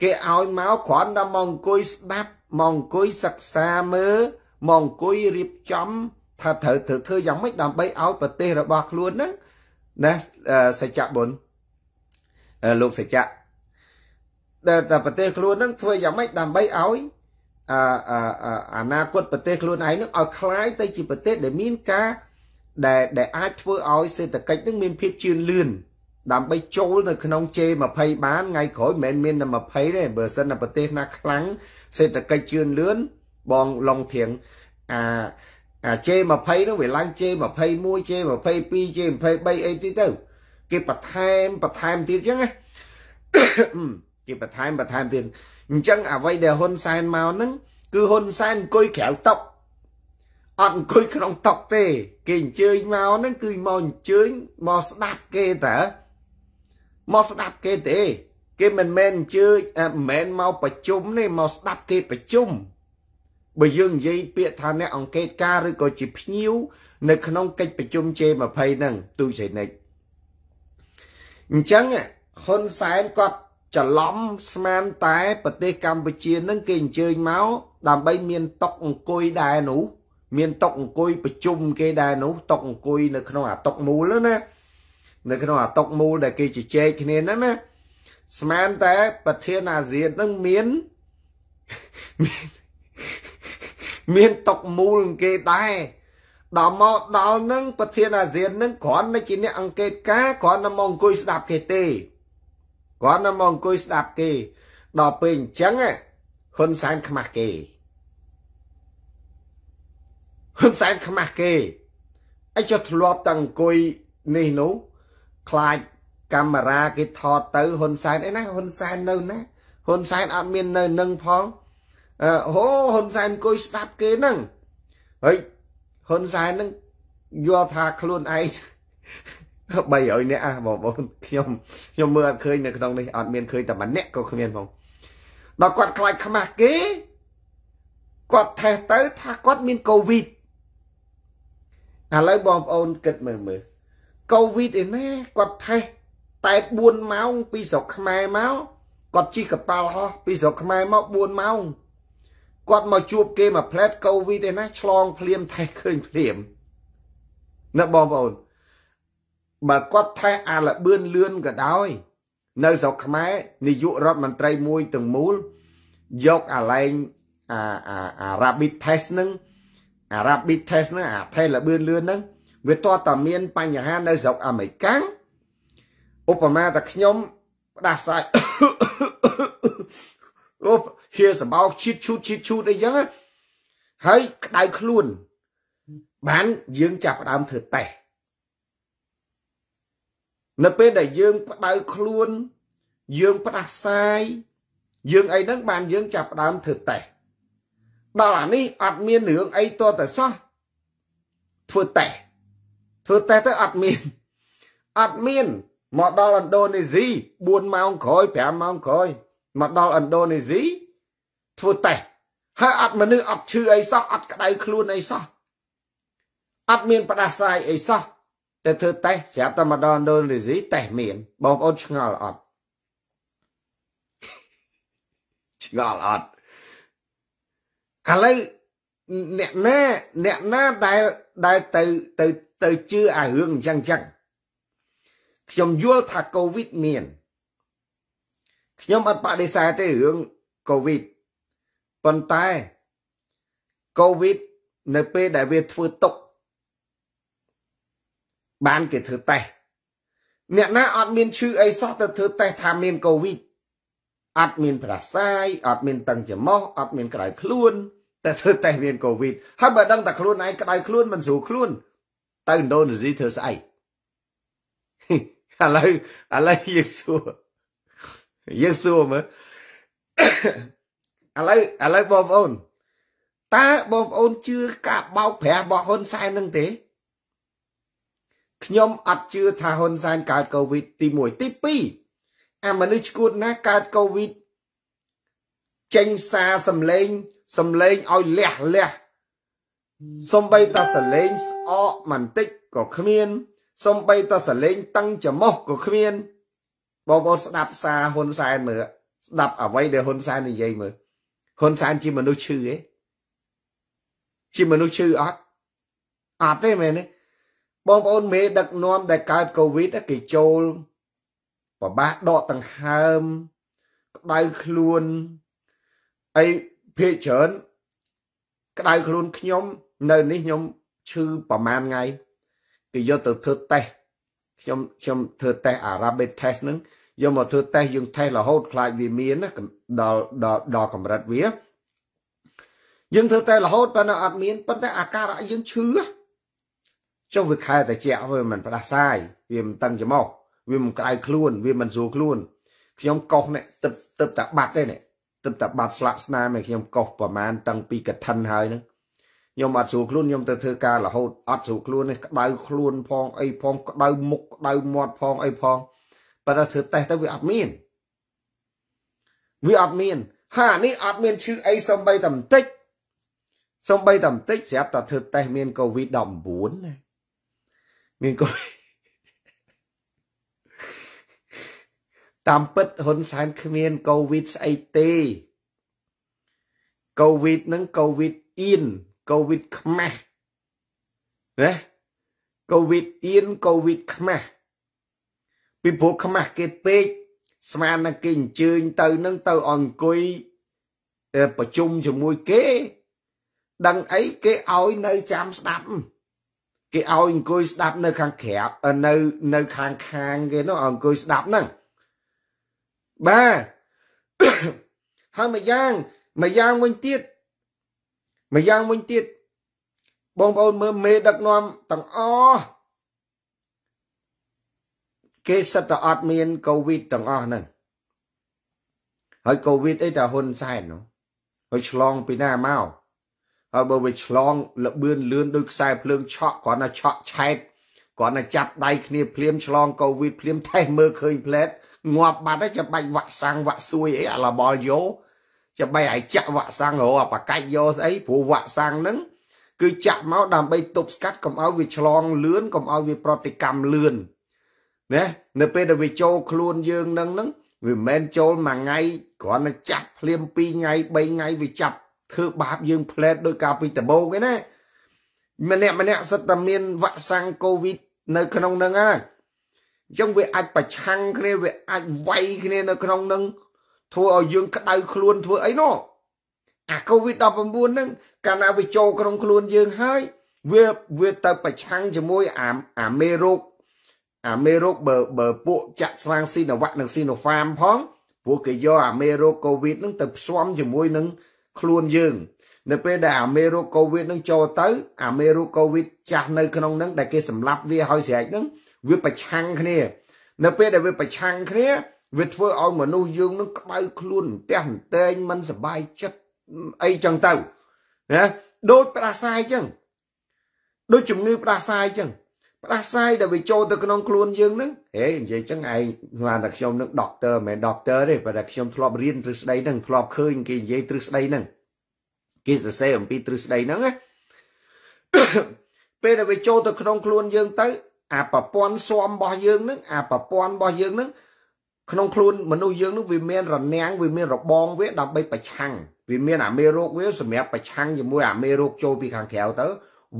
គេឲ្យមកគ្រាន់តែមកអង្គុយស្ដាប់មកអង្គុយសិក្សាមើលមកអង្គុយរៀបចំថាត្រូវធ្វើធ្វើយ៉ាងម៉េចដើម្បីឲ្យប្រទេស របស់ខ្លួនហ្នឹងណាសច្ចៈបុនលោកសច្ចៈដែលតែប្រទេសខ្លួនហ្នឹង ធ្វើយ៉ាងម៉េចដើម្បីឲ្យអអនាគតប្រទេសខ្លួនឯងនឹងឲ្យคล้ายទៅ ជាប្រទេស ដែលមានការដែលដែលអាចធ្វើឲ្យសេដ្ឋកិច្ចនឹងមានភាពជឿនលឿនដើម្បីចូលនៅក្នុង J20 បានថ្ងៃក្រោយមិនមែនមានតែ20ទេបើសិនតែប្រទេសណាខ្លាំងសេដ្ឋកិច្ចជឿនលឿនបងឡុងធៀងអាអា J20 នោះវាឡើង J21 J22 J23 អីទីទៅ គេបន្ថែមបន្ថែមទៀតអញ្ចឹងណាគេបន្ថែមបន្ថែមទៀតអញ្ចឹងអ្វីដែលហ៊ុនសែនមកហ្នឹងគឺហ៊ុនសែនអង្គុយក្រៅតុកអត់អង្គុយក្នុងតុកទេ គេអញ្ជើញមកហ្នឹងគឺមកអញ្ជើញមកស្ដាប់គេតើមកស្ដាប់គេទេគេមិនមែនអញ្ជើញមិនមែនមកប្រជុំទេមកស្ដាប់គេប្រជុំបើយើងនិយាយពាក្យថាអ្នកអង្កេតការឬក៏ជាភ្ញៀវនៅក្នុងកិច្ចប្រជុំ G20 ហ្នឹងទូសេនិចអញ្ចឹងហ៊ុនសែនគាត់ច្រឡំស្មានតែប្រទេសកម្ពុជានឹងគេអញ្ជើញមកដើម្បីមានតុក អង្គុយដែរនោះមានតុកអង្គុយប្រជុំគេដែរនោះតុកអង្គុយនៅក្នុងអាតុកមូលណានៅក្នុងអាតុកមូលដែលគេជជែកគ្នាហ្នឹងណាស្មានតែប្រធានអាស៊ានហ្នឹងមាន មានតុកមូលគេដែរដល់មក ដល់នឹងប្រធានអាស៊ាននឹងគ្រាន់តែជាអ្នក អង្កេតការគ្រាន់តែមកអង្គុយស្ដាប់គេទេគ្រាន់តែមកអង្គុយស្ដាប់គេដល់ពេលអញ្ចឹងហ៊ុនសែនខ្មាស់គេហ៊ុនសែនខ្មាស់គេអីចុះធ្លាប់តាំងអង្គុយនេះនោះខ្លាចកាមេរ៉ាគេថតទៅហ៊ុនសែនអីណាហ៊ុនសែននៅណាហ៊ុនសែនអត់មាន នៅនឹងផងអឺអូហ៊ុនសែនអង្គុយស្ដាប់គេហ្នឹងហើយហ៊ុនសែនហ្នឹងយល់ថាខ្លួនឯង300នាក់បងប្អូនខ្ញុំខ្ញុំមើលអត់ឃើញនៅក្នុងនេះអត់មានឃើញតែម្នាក់ក៏គ្មានផងដល់គាត់ខ្លាចខ្មាស់គេគាត់ថេះទៅថាគាត់មានកូវីដឥឡូវបងប្អូន គិតមើលមើលកូវីដឯណាគាត់ថេសតែ4ម៉ោងពីស្រុកខ្មែរមកគាត់ជិះកប៉ាល់ហោះពីស្រុកខ្មែរមក4ម៉ោងគាត់មកជួបគេមកផ្លែតកូវីដឯណាឆ្លងភ្លាមថេសឃើញភ្លាមណាបងប្អូនបើគាត់ថេសអាលបឿនលឿនក៏ដោយនៅស្រុកខ្មែរនាយករដ្ឋមន្ត្រីមួយទាំងមូលយកអាឡែងអាអា rabbit test នឹងអា rabbit test នឹងអាថេសលបឿនលឿននឹងវាតតមានបញ្ហានៅស្រុកអាមេរិកឧបមាថាខ្ញុំ ផ្ដាសាយអូហៀសបោកឈៀតឈូតឈៀតឈូតអីចឹងហើយក្តៅខ្លួន បានយើងចាប់ផ្ដើមធ្វើតេស្តនៅពេលដែលយើងផ្ដៅខ្លួន យើងផ្ដាសាយ យើងអីហ្នឹង បាន យើងចាប់ផ្ដើមធ្វើតេស្តដល់អានេះអត់មានរឿងអីតតសោះធ្វើតេស្តធ្វើតេស្តទៅអត់មានអត់មានមកដល់ឥណ្ឌូនេស៊ី4ម៉ោងក្រោយ5ម៉ោងក្រោយមកដល់ឥណ្ឌូនេស៊ីធ្វើតេស្តហើយអត់មនុស្សអត់ឈឺអីសោះអត់ក្តៅខ្លួនអីសោះអត់មានផ្ដាសាយអីសោះតែធ្វើតេស្តស្រាប់តែមកដល់ឥណ្ឌូនេស៊ីតេស្តមានបងប្អូនឆ្ងល់អត់ឆ្ងល់អត់ឥឡូវអ្នកណាអ្នកណាដែលដែលទៅទៅទៅជឿអារឿងអញ្ចឹងអញ្ចឹងខ្ញុំយល់ថាកូវីដមានខ្ញុំអត់បដិសេធទេរឿងកូវីដប៉ុន្តែកូវីដនៅពេលដែលវាធ្វើຕົកបានគេធ្វើតេស្តអ្នកណាអត់មានឈឺអីសោះទៅធ្វើតេស្តថាមានកូវីដអត់មានប្រសាយអត់មានតឹងច្រមុះអត់មានក្រៅខ្លួនតែធ្វើតេស្តមានកូវីដហើយបើដឹងតែខ្លួនឯងក្តៅខ្លួនមិនស្រួលខ្លួនទៅឥណ្ឌូនេស៊ីធ្វើស្អីឥឡូវឥឡូវយើងសួរយើងសួរមើលឥឡូវឥឡូវបងប្អូនតើបងប្អូនជឿការបោកប្រាស់របស់ហ៊ុនសែននឹងទេខ្ញុំអត់ជឿថាហ៊ុនសែនកើតកូវីដទី1ទី2អាមនុស្សឈួតណាស់កើតកូវីដចេញសារសម្លេងសំឡេងឲ្យលះលះសំបីតាសំឡេងស្អកមិនតិចក៏គ្មាន សំបីតាសំឡេង តឹងច្រមុះក៏គ្មានបងប្អូនស្ដាប់សារហ៊ុនសែនមើលស្ដាប់អ្វីដែលហ៊ុនសែននិយាយមើលហ៊ុនសែនជាមនុស្សឈឺឯងជាមនុស្សឈឺអត់អត់ទេមែនទេបងប្អូនមេដឹកនាំដែលកើតកូវីដគេចូលបបាក់ដកដង្ហើមក្តៅខ្លួនអីភាកច្រើនក្តៅខ្លួនខ្ញុំនៅនេះខ្ញុំឈឺប្រហែលថ្ងៃគេយកទៅធ្វើតេស្តខ្ញុំខ្ញុំធ្វើតេស្ត Arabic test ហ្នឹងយកមកធ្វើតេស្តយើងតេស្តរហូតខ្លាចវាមានណាដល់ដល់ដល់កម្រិតវាយើងធ្វើតេស្តរហូតប៉ុន្តែអត់មានប៉ុន្តែអាការៈយើងឈឺចុះវាខែតែជាក់វាមិនផ្ដាសាយវាមិនតឹងច្រមុះវាមិនក្តៅខ្លួនវាមិនស្រួលខ្លួនខ្ញុំកោសនេះទឹកទឹកតែបាត់ទេនេះទឹកតែបាត់ស្លាកស្នាមឲ្យខ្ញុំកុសប្រមាណតាំងពីកឋិនហើយហ្នឹងខ្ញុំអត់ស្រួលខ្លួនខ្ញុំទៅធ្វើការរហូតអត់ស្រួលខ្លួននេះក្តៅខ្លួន ផងអីផងក្តៅ មុខក្តៅមាត់ផងអីផងប៉ុន្តែធ្វើតេស្តទៅវាអត់មានវាអត់មានហានេះអត់មានឈឺអីសំបីតែបន្តិចសំបីតែបន្តិចស្រាប់តែធ្វើតេស្តមានកូវីដ19ណាមានកូវីដតាមពិតហ៊ុនសែនគ្មានកូវីដស្អីទេកូវីដហ្នឹងកូវីដអៀនកូវីដខ្មាស់ណាកូវីដអៀនកូវីដខ្មាស់ពីព្រោះខ្មាស់គេពេកស្មានតែគេអញ្ជើញទៅនឹងទៅអង្គុយប្រជុំជាមួយគេ ដឹងអីគេឲ្យនៅចាំស្ដាប់គេឲ្យអង្គុយស្ដាប់នៅ ខាងក្រៅនៅនៅ ខាងខាងគេនោះអង្គុយស្ដាប់ហ្នឹងបាទហើយមួយយ៉ាងមួយយ៉ាងវិញទៀតម្យ៉ាងវិញទៀត បងប្អូនមើលមេដឹកនាំទាំងអស់គេសិតតែអត់មានកូវីដទាំងអស់ហ្នឹងហើយកូវីដអីតាហ៊ុនសែននោះហើយឆ្លងពីណាមកហើយបើវាឆ្លងលបឿនលឿនដោយខ្សែភ្លើងឆក់គ្រាន់តែឆក់ឆែតគ្រាន់តែចាប់ដៃគ្នាភ្លាមឆ្លងកូវីដភ្លាមថេះមើលឃើញផ្លែតងាប់បាត់ហើយចាំបាច់វាក់សាំងវាក់សួយអីអារបល់យោចាំបាច់ឲ្យចាក់វាក់សាំងរោអាបកាច់យោស្អីព្រោះវាក់សាំងហ្នឹងគឺចាក់មកដើម្បីទប់ស្កាត់កុំឲ្យវាឆ្លងលឿនកុំឲ្យវាប្រតិកម្មលឿនណានៅពេលដែលវាចូលខ្លួនយើងនឹងហ្នឹងវាមិនមែនចូលមួយថ្ងៃគ្រាន់តែចាប់ភ្លាម2ថ្ងៃ3ថ្ងៃវាចាប់ធ្វើបាបយើងផ្លែតដោយការពីដំបូងឯណាម្នាក់ម្នាក់សិតតែមានវ៉ាក់សាំងកូវីដនៅក្នុងហ្នឹងណាអញ្ចឹងវាអាចប្រឆាំងគ្នាវាអាចវាយគ្នានៅក្នុងនឹងធ្វើឲ្យយើង ក្តៅ ខ្លួនធ្វើអីនោះអាកូវីដ19ហ្នឹងកាលណាវាចូលក្នុងខ្លួនយើងហើយវាវាទៅប្រឆាំងជាមួយអាអាមេរោគអាមេរោគបើបើពួកចាក់ស្វាងស៊ីណវ៉ាក់និងស៊ីណូហ្វាមផង ពួកគេយកអាមេរោគកូវីដហ្នឹងទៅផ្សំជាមួយនឹងខ្លួនយើង នៅ ពេលដែលអាមេរោគកូវីដហ្នឹងចូលទៅអាមេរោគកូវីដចាស់នៅក្នុងហ្នឹងដែលគេសម្លាប់វាហើយស្រែកហ្នឹងវាប្រឆាំងគ្នា នៅពេលដែលវាប្រឆាំងគ្នាវាធ្វើឲ្យមនុស្សយើងនឹងក្បៅខ្លួនផ្ទះតែងមិនសบายចិត្តអីចឹងទៅណាដូចប្រាសាយចឹងដូចជំងឺប្រាសាយចឹងប្រាសាយដែលវាចូលទៅក្នុងខ្លួនយើងហ្នឹងហេនិយាយចឹងឯងថាតែខ្ញុំនឹងដុកទ័រមិនមែនដុកទ័រទេបើតែខ្ញុំធ្លាប់រៀនទ្រឹស្ដីហ្នឹងធ្លាប់ឃើញគេនិយាយទ្រឹស្ដីហ្នឹងគេសរសេរអំពីទ្រឹស្ដីហ្នឹងណាពេលដែលវាចូលទៅក្នុងខ្លួនយើងទៅអាប្រព័ន្ធស៊ាំរបស់យើងនឹងអាប្រព័ន្ធរបស់យើងនឹងក្នុងខ្លួនមនុស្សយើងនឹងវាមានរនាំងវាមានរបងវាដើម្បីប្រឆាំងវាមានអាមេរោគវាសម្រាប់ប្រឆាំងជាមួយអាមេរោគចូលពីខាងក្រៅទៅ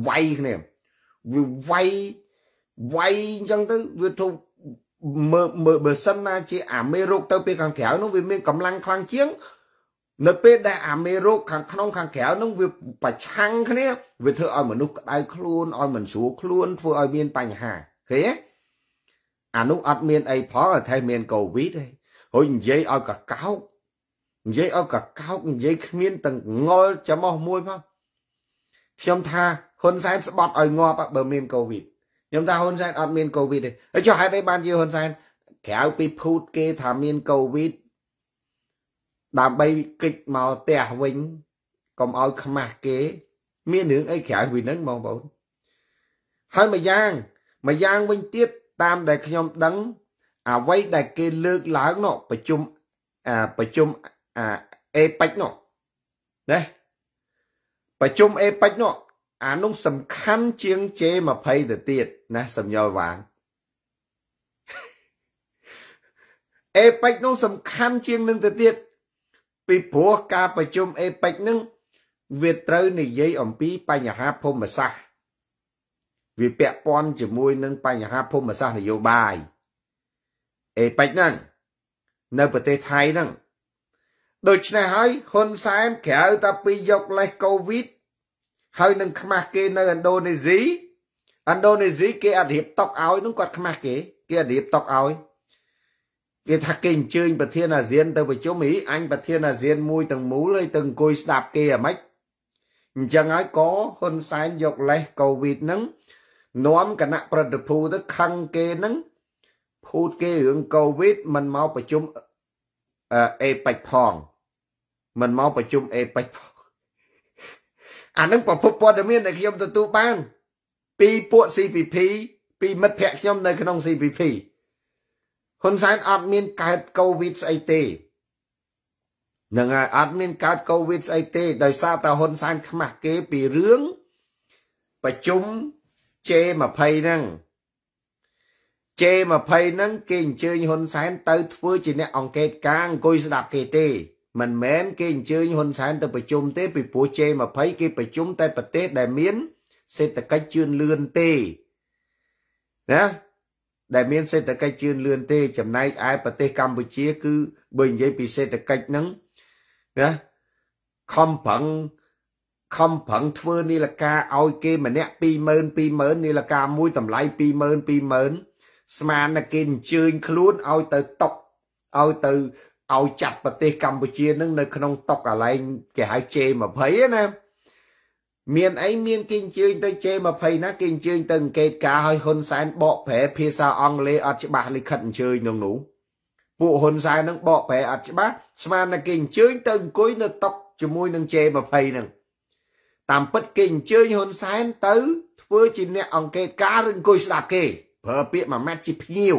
វាយគ្នាវាវាយវាយអញ្ចឹងទៅវាធ្វើមើលមើលបើសិនណាជាអាមេរោគទៅពីខាងក្រៅនោះវាមានកម្លាំងខ្លាំងជាងនៅពេលដែលអាមេរោគខាងក្នុងខាងក្រៅនឹងវាប្រឆាំងគ្នាវាធ្វើឲ្យមនុស្សក្តៅខ្លួនឲ្យមិនស្រួលខ្លួនធ្វើឲ្យមានបញ្ហាឃើញទេអានោះអត់មានអីផលតែមានកូវីដទេហុយនិយាយឲ្យកកោកនិយាយឲ្យកកោកនិយាយគ្មានទាំងងល់ច្មោះមួយផងខ្ញុំថាហ៊ុនសែនស្បត់ឲ្យងាប់បើមានកូវីដខ្ញុំថាហ៊ុនសែនអត់មានកូវីដទេហើយចុះហេតុអីបានជាហ៊ុនសែនក្រៅពីភូតគេថាមានកូវីដដើម្បីគិចមកផ្ទះវិញកុំឲ្យខ្មាស់គេ មានរឿងអីក្រៅពីនឹងបងប្អូនហើយមួយយ៉ាងមួយយ៉ាងវិញទៀតតាមដែលខ្ញុំដឹងអ្វីដែលគេលើកឡើងនោះប្រជុំអាប្រជុំអាអេប៉ិចនោះណាប្រជុំអេប៉ិចនោះអានោះសំខាន់ជាង J20 ទៅទៀតណាសំយល់វាងអេប៉ិចនោះសំខាន់ជាងនឹងទៅទៀតពីព្រោះការប្រជុំអេប៉ិចនឹងវាត្រូវនិយាយអំពីបញ្ហាភូមិសាស្ត្រវាពាក់ព័ន្ធជាមួយនឹងបញ្ហាភូមិសាស្ត្រនយោបាយអេប៉ិចហ្នឹងនៅប្រទេសថៃហ្នឹងដូច្នេះហើយហ៊ុនសែនក្រៅតែពីយកលេសកូវីដហើយនឹងខ្មាស់គេនៅឥណ្ឌូនេស៊ីឥណ្ឌូនេស៊ីគេអត់រៀបតុកឲ្យនោះគាត់ខ្មាស់គេគេអត់រៀបតុកឲ្យគេថាគេអញ្ជើញប្រធានអាស៊ានទៅប្រជុំអីអញប្រធានអាស៊ាន មួយទាំងមូលហើយទៅអង្គុយស្ដាប់គេអាម៉េចអញ្ចឹងហើយក៏ហ៊ុនសែនយកលេសកូវីដហ្នឹងនាំគណៈប្រតិភូទៅខឹងគេហ្នឹងភូតគេរឿងកូវីដមិនមកប្រជុំអេប៉ិចផងមិនមកប្រជុំអេប៉ិចផងអានឹងប្រភពព័ត៌មានដែលខ្ញុំទទួលបានពីពួក CPP ពី មិត្តភ័ក្តិខ្ញុំនៅក្នុង CPP ហ៊ុនសែនអត់មានកើតកូវីដស្អីទេនឹងហើយអត់មានកើតកូវីដស្អីទេដោយសារតែហ៊ុនសែនខ្មាស់គេពីរឿងប្រជុំ J20 ហ្នឹង J20 ហ្នឹងគេអញ្ជើញហ៊ុនសែនទៅធ្វើជាអ្នក អង្កេតការអង្គុយស្ដាប់គេទេមិនមែនគេអញ្ជើញហ៊ុនសែនទៅប្រជុំទេពីព្រោះ J20 គេប្រជុំតែប្រទេស ដែលមាន សេដ្ឋកិច្ចជឿនលឿនទេណាដែលមានសេដ្ឋកិច្ចជឿនលឿនទេចំណែកឯប្រទេស កម្ពុជាគឺបើនិយាយពីសេដ្ឋកិច្ចហ្នឹងណាខំប្រឹងខំប្រឹងធ្វើ នីលការឲ្យគេម្នាក់20000 20000នីលការមួយតម្លៃ20000 20000ស្មានតែគេអញ្ជើញ ខ្លួនឲ្យទៅតុកឲ្យទៅឲ្យចាត់ប្រទេសកម្ពុជានឹង នៅ ក្នុងតុកកន្លែងគេហៅ J20 ណាមានអីមានគេអញ្ជើញទៅ J20 ណាគេអញ្ជើញទៅអង្កេតការឲ្យហ៊ុនសែនបកប្រែភាសាអង់គ្លេសអត់ច្បាស់លិខិតអញ្ជើញនឹងនោះ ពួកហ៊ុនសែននឹងបកប្រែអត់ច្បាស់ស្មានតែគេអញ្ជើញទៅអង្គុយនៅតុជាមួយនឹង J20 ហ្នឹងតាមពិតគេអញ្ជើញហ៊ុនសែនទៅ ធ្វើជាអ្នកអង្កេតការឬអង្គុយស្ដាប់គេប្រើពាក្យមួយម៉ាត់ជាភ្ញៀវ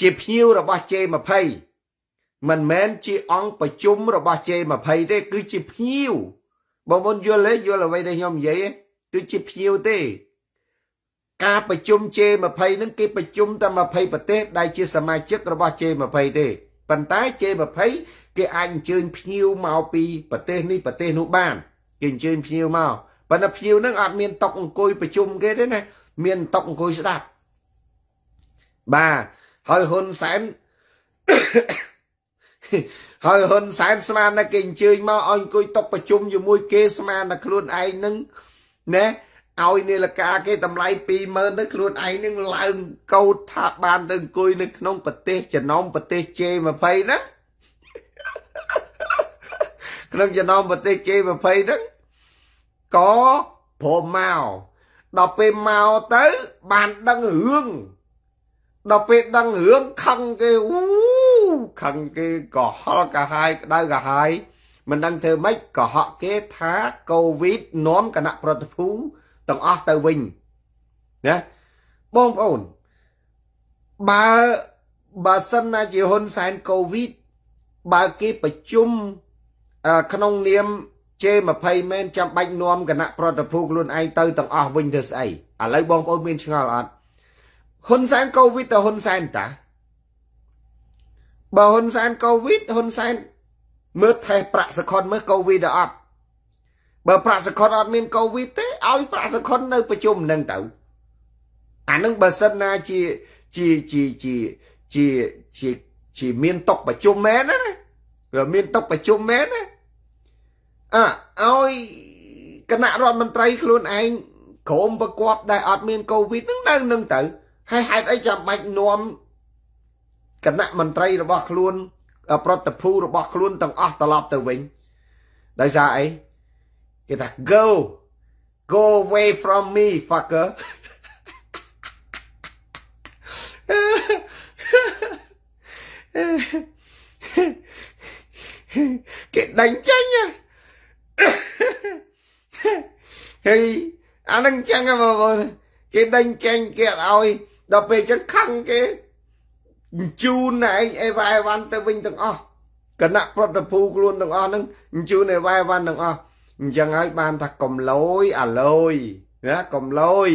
ជាភ្ញៀវរបស់ J20 មិនមែនជាអង្គប្រជុំរបស់ J20 ទេគឺជាភ្ញៀវបងប្អូនយល់ទេយល់អ្វីដែលខ្ញុំនិយាយគឺជាភៀវទេ ការប្រជុំ G20 ហ្នឹងគេប្រជុំតែ20ប្រទេសដែលជា សមាជិករបស់ G20 ទេប៉ុន្តែ G20 គេអាចអញ្ជើញភ្ញៀវមកពីប្រទេសនេះប្រទេស នោះបាន គេអញ្ជើញភ្ញៀវមកប៉ុន្តែភ្ញៀវហ្នឹងអត់មានតុអង្គុយប្រជុំគេទេណាមានតុអង្គុយស្ដាប់បាទហើយហ៊ុនសែនហើយហ៊ុនសែនស្មានតែគេអញ្ជើញមកឲ្យអង្គុយតុប្រជុំជាមួយគេស្មានតែខ្លួនឯងនឹងណាឲ្យនាឡិកាគេ តម្លៃ20000ទៅខ្លួនឯងនឹងឡើងកោតថាបានទៅអង្គុយនៅក្នុង ប្រទេសចំណោមប្រទេស J20 ហ្នឹងក្នុងចំណោមប្រទេស J20 ហ្នឹងក៏ព្រមមកដល់ពេលមកទៅ បានដឹងរឿងដល់ពេលដឹងរឿងខឹងគេអូខឹងគេកុហល់កាហាយក្តៅកាហាយមិនដឹងធ្វើម៉េចកុហកគេថាកូវីដនាំគណៈប្រតិភូទាំងអស់ទៅវិញណាបងប្អូនបើបើសិនណាជាហ៊ុនសែនកូវីដបើគេប្រជុំក្នុងនាម J20 មែនចាំបាច់នាំគណៈប្រតិភូខ្លួនឯងទៅទាំងអស់វិញធ្វើស្អីឥឡូវបងប្អូនមានឆ្ងល់អត់ហ៊ុនសែនកូវីដទៅហ៊ុនសែនតាបើហ៊ុនសែនកូវីដហ៊ុនសែនមើលថេប្រាក់សខុនមើលកូវីដអត់បើប្រាក់សខុនអត់មានកូវីដទេឲ្យ ប្រាក់សខុននៅ ប្រជុំនឹងទៅអានឹងបើសិនណាជាជាជាជាជាជាជាមានតុកប្រជុំមែនណាវាមានតុកប្រជុំមែនណាអើឲ្យគណៈរដ្ឋមន្ត្រី ខ្លួនឯងក្រុមប្រកបដែលអត់មានកូវីដនឹងនៅនឹងទៅហើយហេតុអីចាំបាច់នាំគណៈមន្ត្រីរបស់ខ្លួន ប្រតិភូរបស់ខ្លួនទាំងអស់ត្រឡប់ទៅវិញដោយសារអីគេថា go go away from me fucker គេដេញចេញហើយអានឹងចឹងបងប្អូនគេដេញចេញគេអត់ឲ្យដល់ពេលចឹងខឹងគេញ្ជូនឯងអេវ៉ាអេវ៉ាន់ទៅវិញទាំងអស់គណៈប្រតិភូខ្លួនទាំងអស់ហ្នឹងអញ្ជូនអេវ៉ាអេវ៉ាន់ទាំងអស់អញ្ចឹងហើយបានថាកំឡូយអាឡូយណាកំឡូយ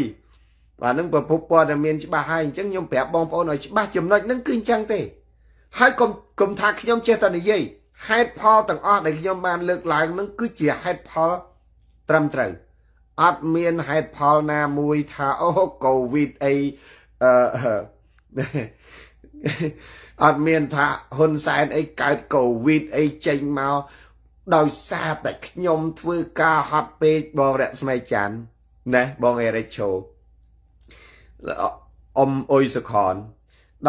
បាទនឹងប្រភពព័ត៌មានច្បាស់ហើយអញ្ចឹងខ្ញុំប្រាប់បងប្អូនឲ្យច្បាស់ចំណុចហ្នឹងគឺអញ្ចឹងទេហើយកុំកុំថាខ្ញុំចេះតែនិយាយហេតុផលទាំងអស់ដែលខ្ញុំបាន លើកឡើងហ្នឹងគឺជាហេតុផលត្រឹមត្រូវអត់មានហេតុផលណាមួយថាអូកូវីដអីអឺអត់មានថាហ៊ុនសែនអីកើតកូវីដអីចេញមកដោយសារតែខ្ញុំធ្វើការហត់ពេកបងរស្មីច័ន្ទណាបងអេរិកឈូអ៊ំអុយសុខន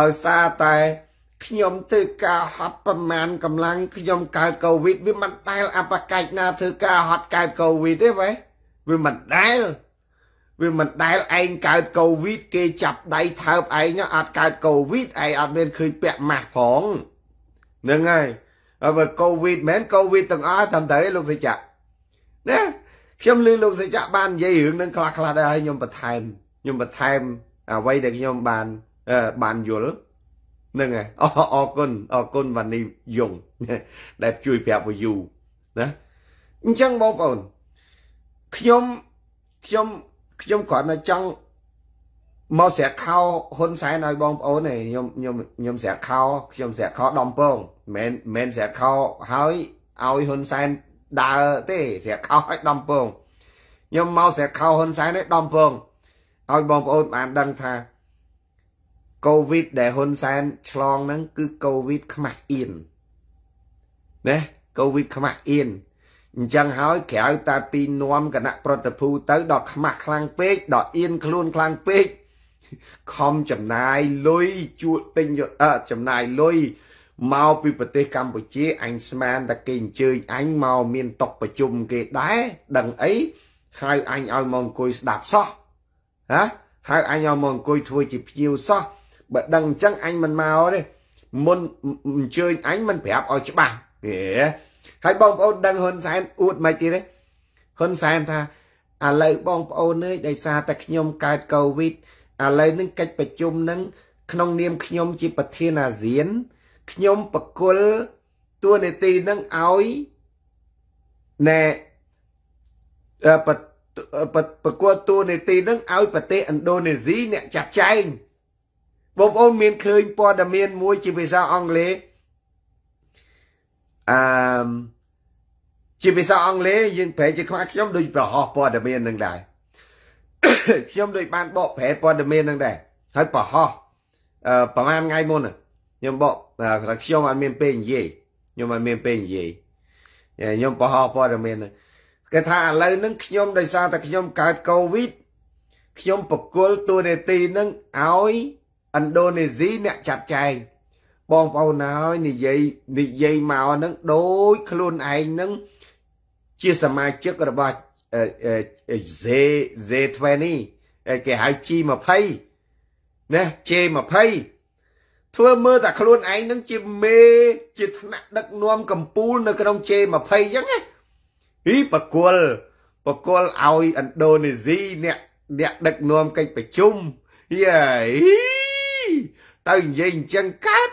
ដោយសារតែខ្ញុំធ្វើការហត់ប្រមាណកម្លាំងខ្ញុំកើតកូវីដវាមិនដែលអបកាច់ណាធ្វើការហត់កើតកូវីដទេវ៉េវាមិនដែលវាមិនដែលឯងកើតកូវីដគេចាប់ដៃថើបឯងអត់កើតកូវីដឯងអត់មានឃើញពាក់ម៉ាស់ផងហ្នឹងហើយអើកូវីដមែនកូវីដទាំងអស់តាមទៅលោកសេចក្ដីណាខ្ញុំលឺលោកសេចក្ដីបាននិយាយរឿងហ្នឹងខ្លះខ្លះដែរហើយខ្ញុំបន្ថែមខ្ញុំបន្ថែមអ្វីដែលខ្ញុំបានបានយល់ហ្នឹងហើយអរគុណអរគុណវណ្ណីយងដែលជួយប្រាប់យូណាអញ្ចឹងបងប្អូនខ្ញុំខ្ញុំខ្ញុំគ្រាន់តែចង់មកស្រាក់ខោហ៊ុនសែនឲ្យបងប្អូនឯងខ្ញុំខ្ញុំខ្ញុំស្រាក់ខោខ្ញុំស្រាក់ខោដំពងមិនមិនស្រាក់ខោហើយឲ្យហ៊ុនសែនដើរទេស្រាក់ខោឲ្យដំពងខ្ញុំមកស្រាក់ខោហ៊ុនសែនឲ្យដំពងឲ្យបងប្អូនបានដឹងថាកូវីដដែលហ៊ុនសែនឆ្លងហ្នឹងគឺកូវីដខ្មាស់អៀនណាកូវីដខ្មាស់អៀនអញ្ចឹងហើយក្រៅតែពីនំគណៈប្រតិភូទៅដល់ខ្មាស់ខ្លាំងពេកដល់អៀនខ្លួនខ្លាំងពេកខំចំណាយលុយជួលទិញចំណាយលុយមកពីប្រទេសកម្ពុជា អញស្មានតែគេអញ្ជើញអញមកមានតុកប្រជុំគេដែរដឹងអីហើយអញឲ្យមកអង្គុយស្ដាប់សោះហាហើយអញឲ្យមកអង្គុយធ្វើជាភ្ញៀវសោះបើដឹងអញ្ចឹងអញមិនមកទេមុនអញ្ជើញអញមិនប្រាប់ឲ្យច្បាស់ហេហើយបងប្អូនដឹងហ៊ុនសែនអួតមិនទៀតទេហ៊ុនសែនថាឥឡូវបងប្អូនអើយដោយសារតែខ្ញុំកើតកូវីដឥឡូវនឹងកិច្ចប្រជុំនឹងក្នុង នាមខ្ញុំ ជាប្រធានអាស៊ានខ្ញុំបកុលទួលនីតិនឹងឲ្យណែប្រកួតតួនាទីនឹងឲ្យប្រទេសឥណ្ឌូនេស៊ីអ្នកចាត់ចែងបងប្អូនមានឃើញព័ត៌មានមួយជាភាសាអង់គ្លេសអឺជាភាសាអង់គ្លេសយើងប្រែជាខ្មែរខ្ញុំដូចប្រហោះព័ត៌មាននឹងដែរខ្ញុំដូចបានបកប្រែព័ត៌មាននឹងដែរហើយប្រហោះអឺប្រហែលថ្ងៃមុនខ្ញុំបកខ្ញុំអត់មានពេលនិយាយខ្ញុំអត់មានពេលនិយាយខ្ញុំប្រហោះព័ត៌មានគេថាឥឡូវហ្នឹងខ្ញុំដោយសារតែខ្ញុំកើតកូវីដខ្ញុំបកគលតួនាទីនឹងឲ្យឥណ្ឌូនេស៊ីអ្នកចាត់ចែងបងប្អូនហើយនិយាយនិយាយមកហ្នឹងដូចខ្លួនឯងហ្នឹងជាសមាជិករបស់ Z Z20 គេហៅ G20 ណា J20 ធ្វើមើលតែខ្លួនឯងនឹងជាមេ ជាថ្នាក់ដឹកនាំកម្ពុជានៅក្នុង J20 អញ្ចឹងណាហីបកុលបកុលឲ្យឥណ្ឌូនេស៊ីអ្នកអ្នកដឹកនាំកិច្ចប្រជុំយាយទៅនិយាយអញ្ចឹងកើត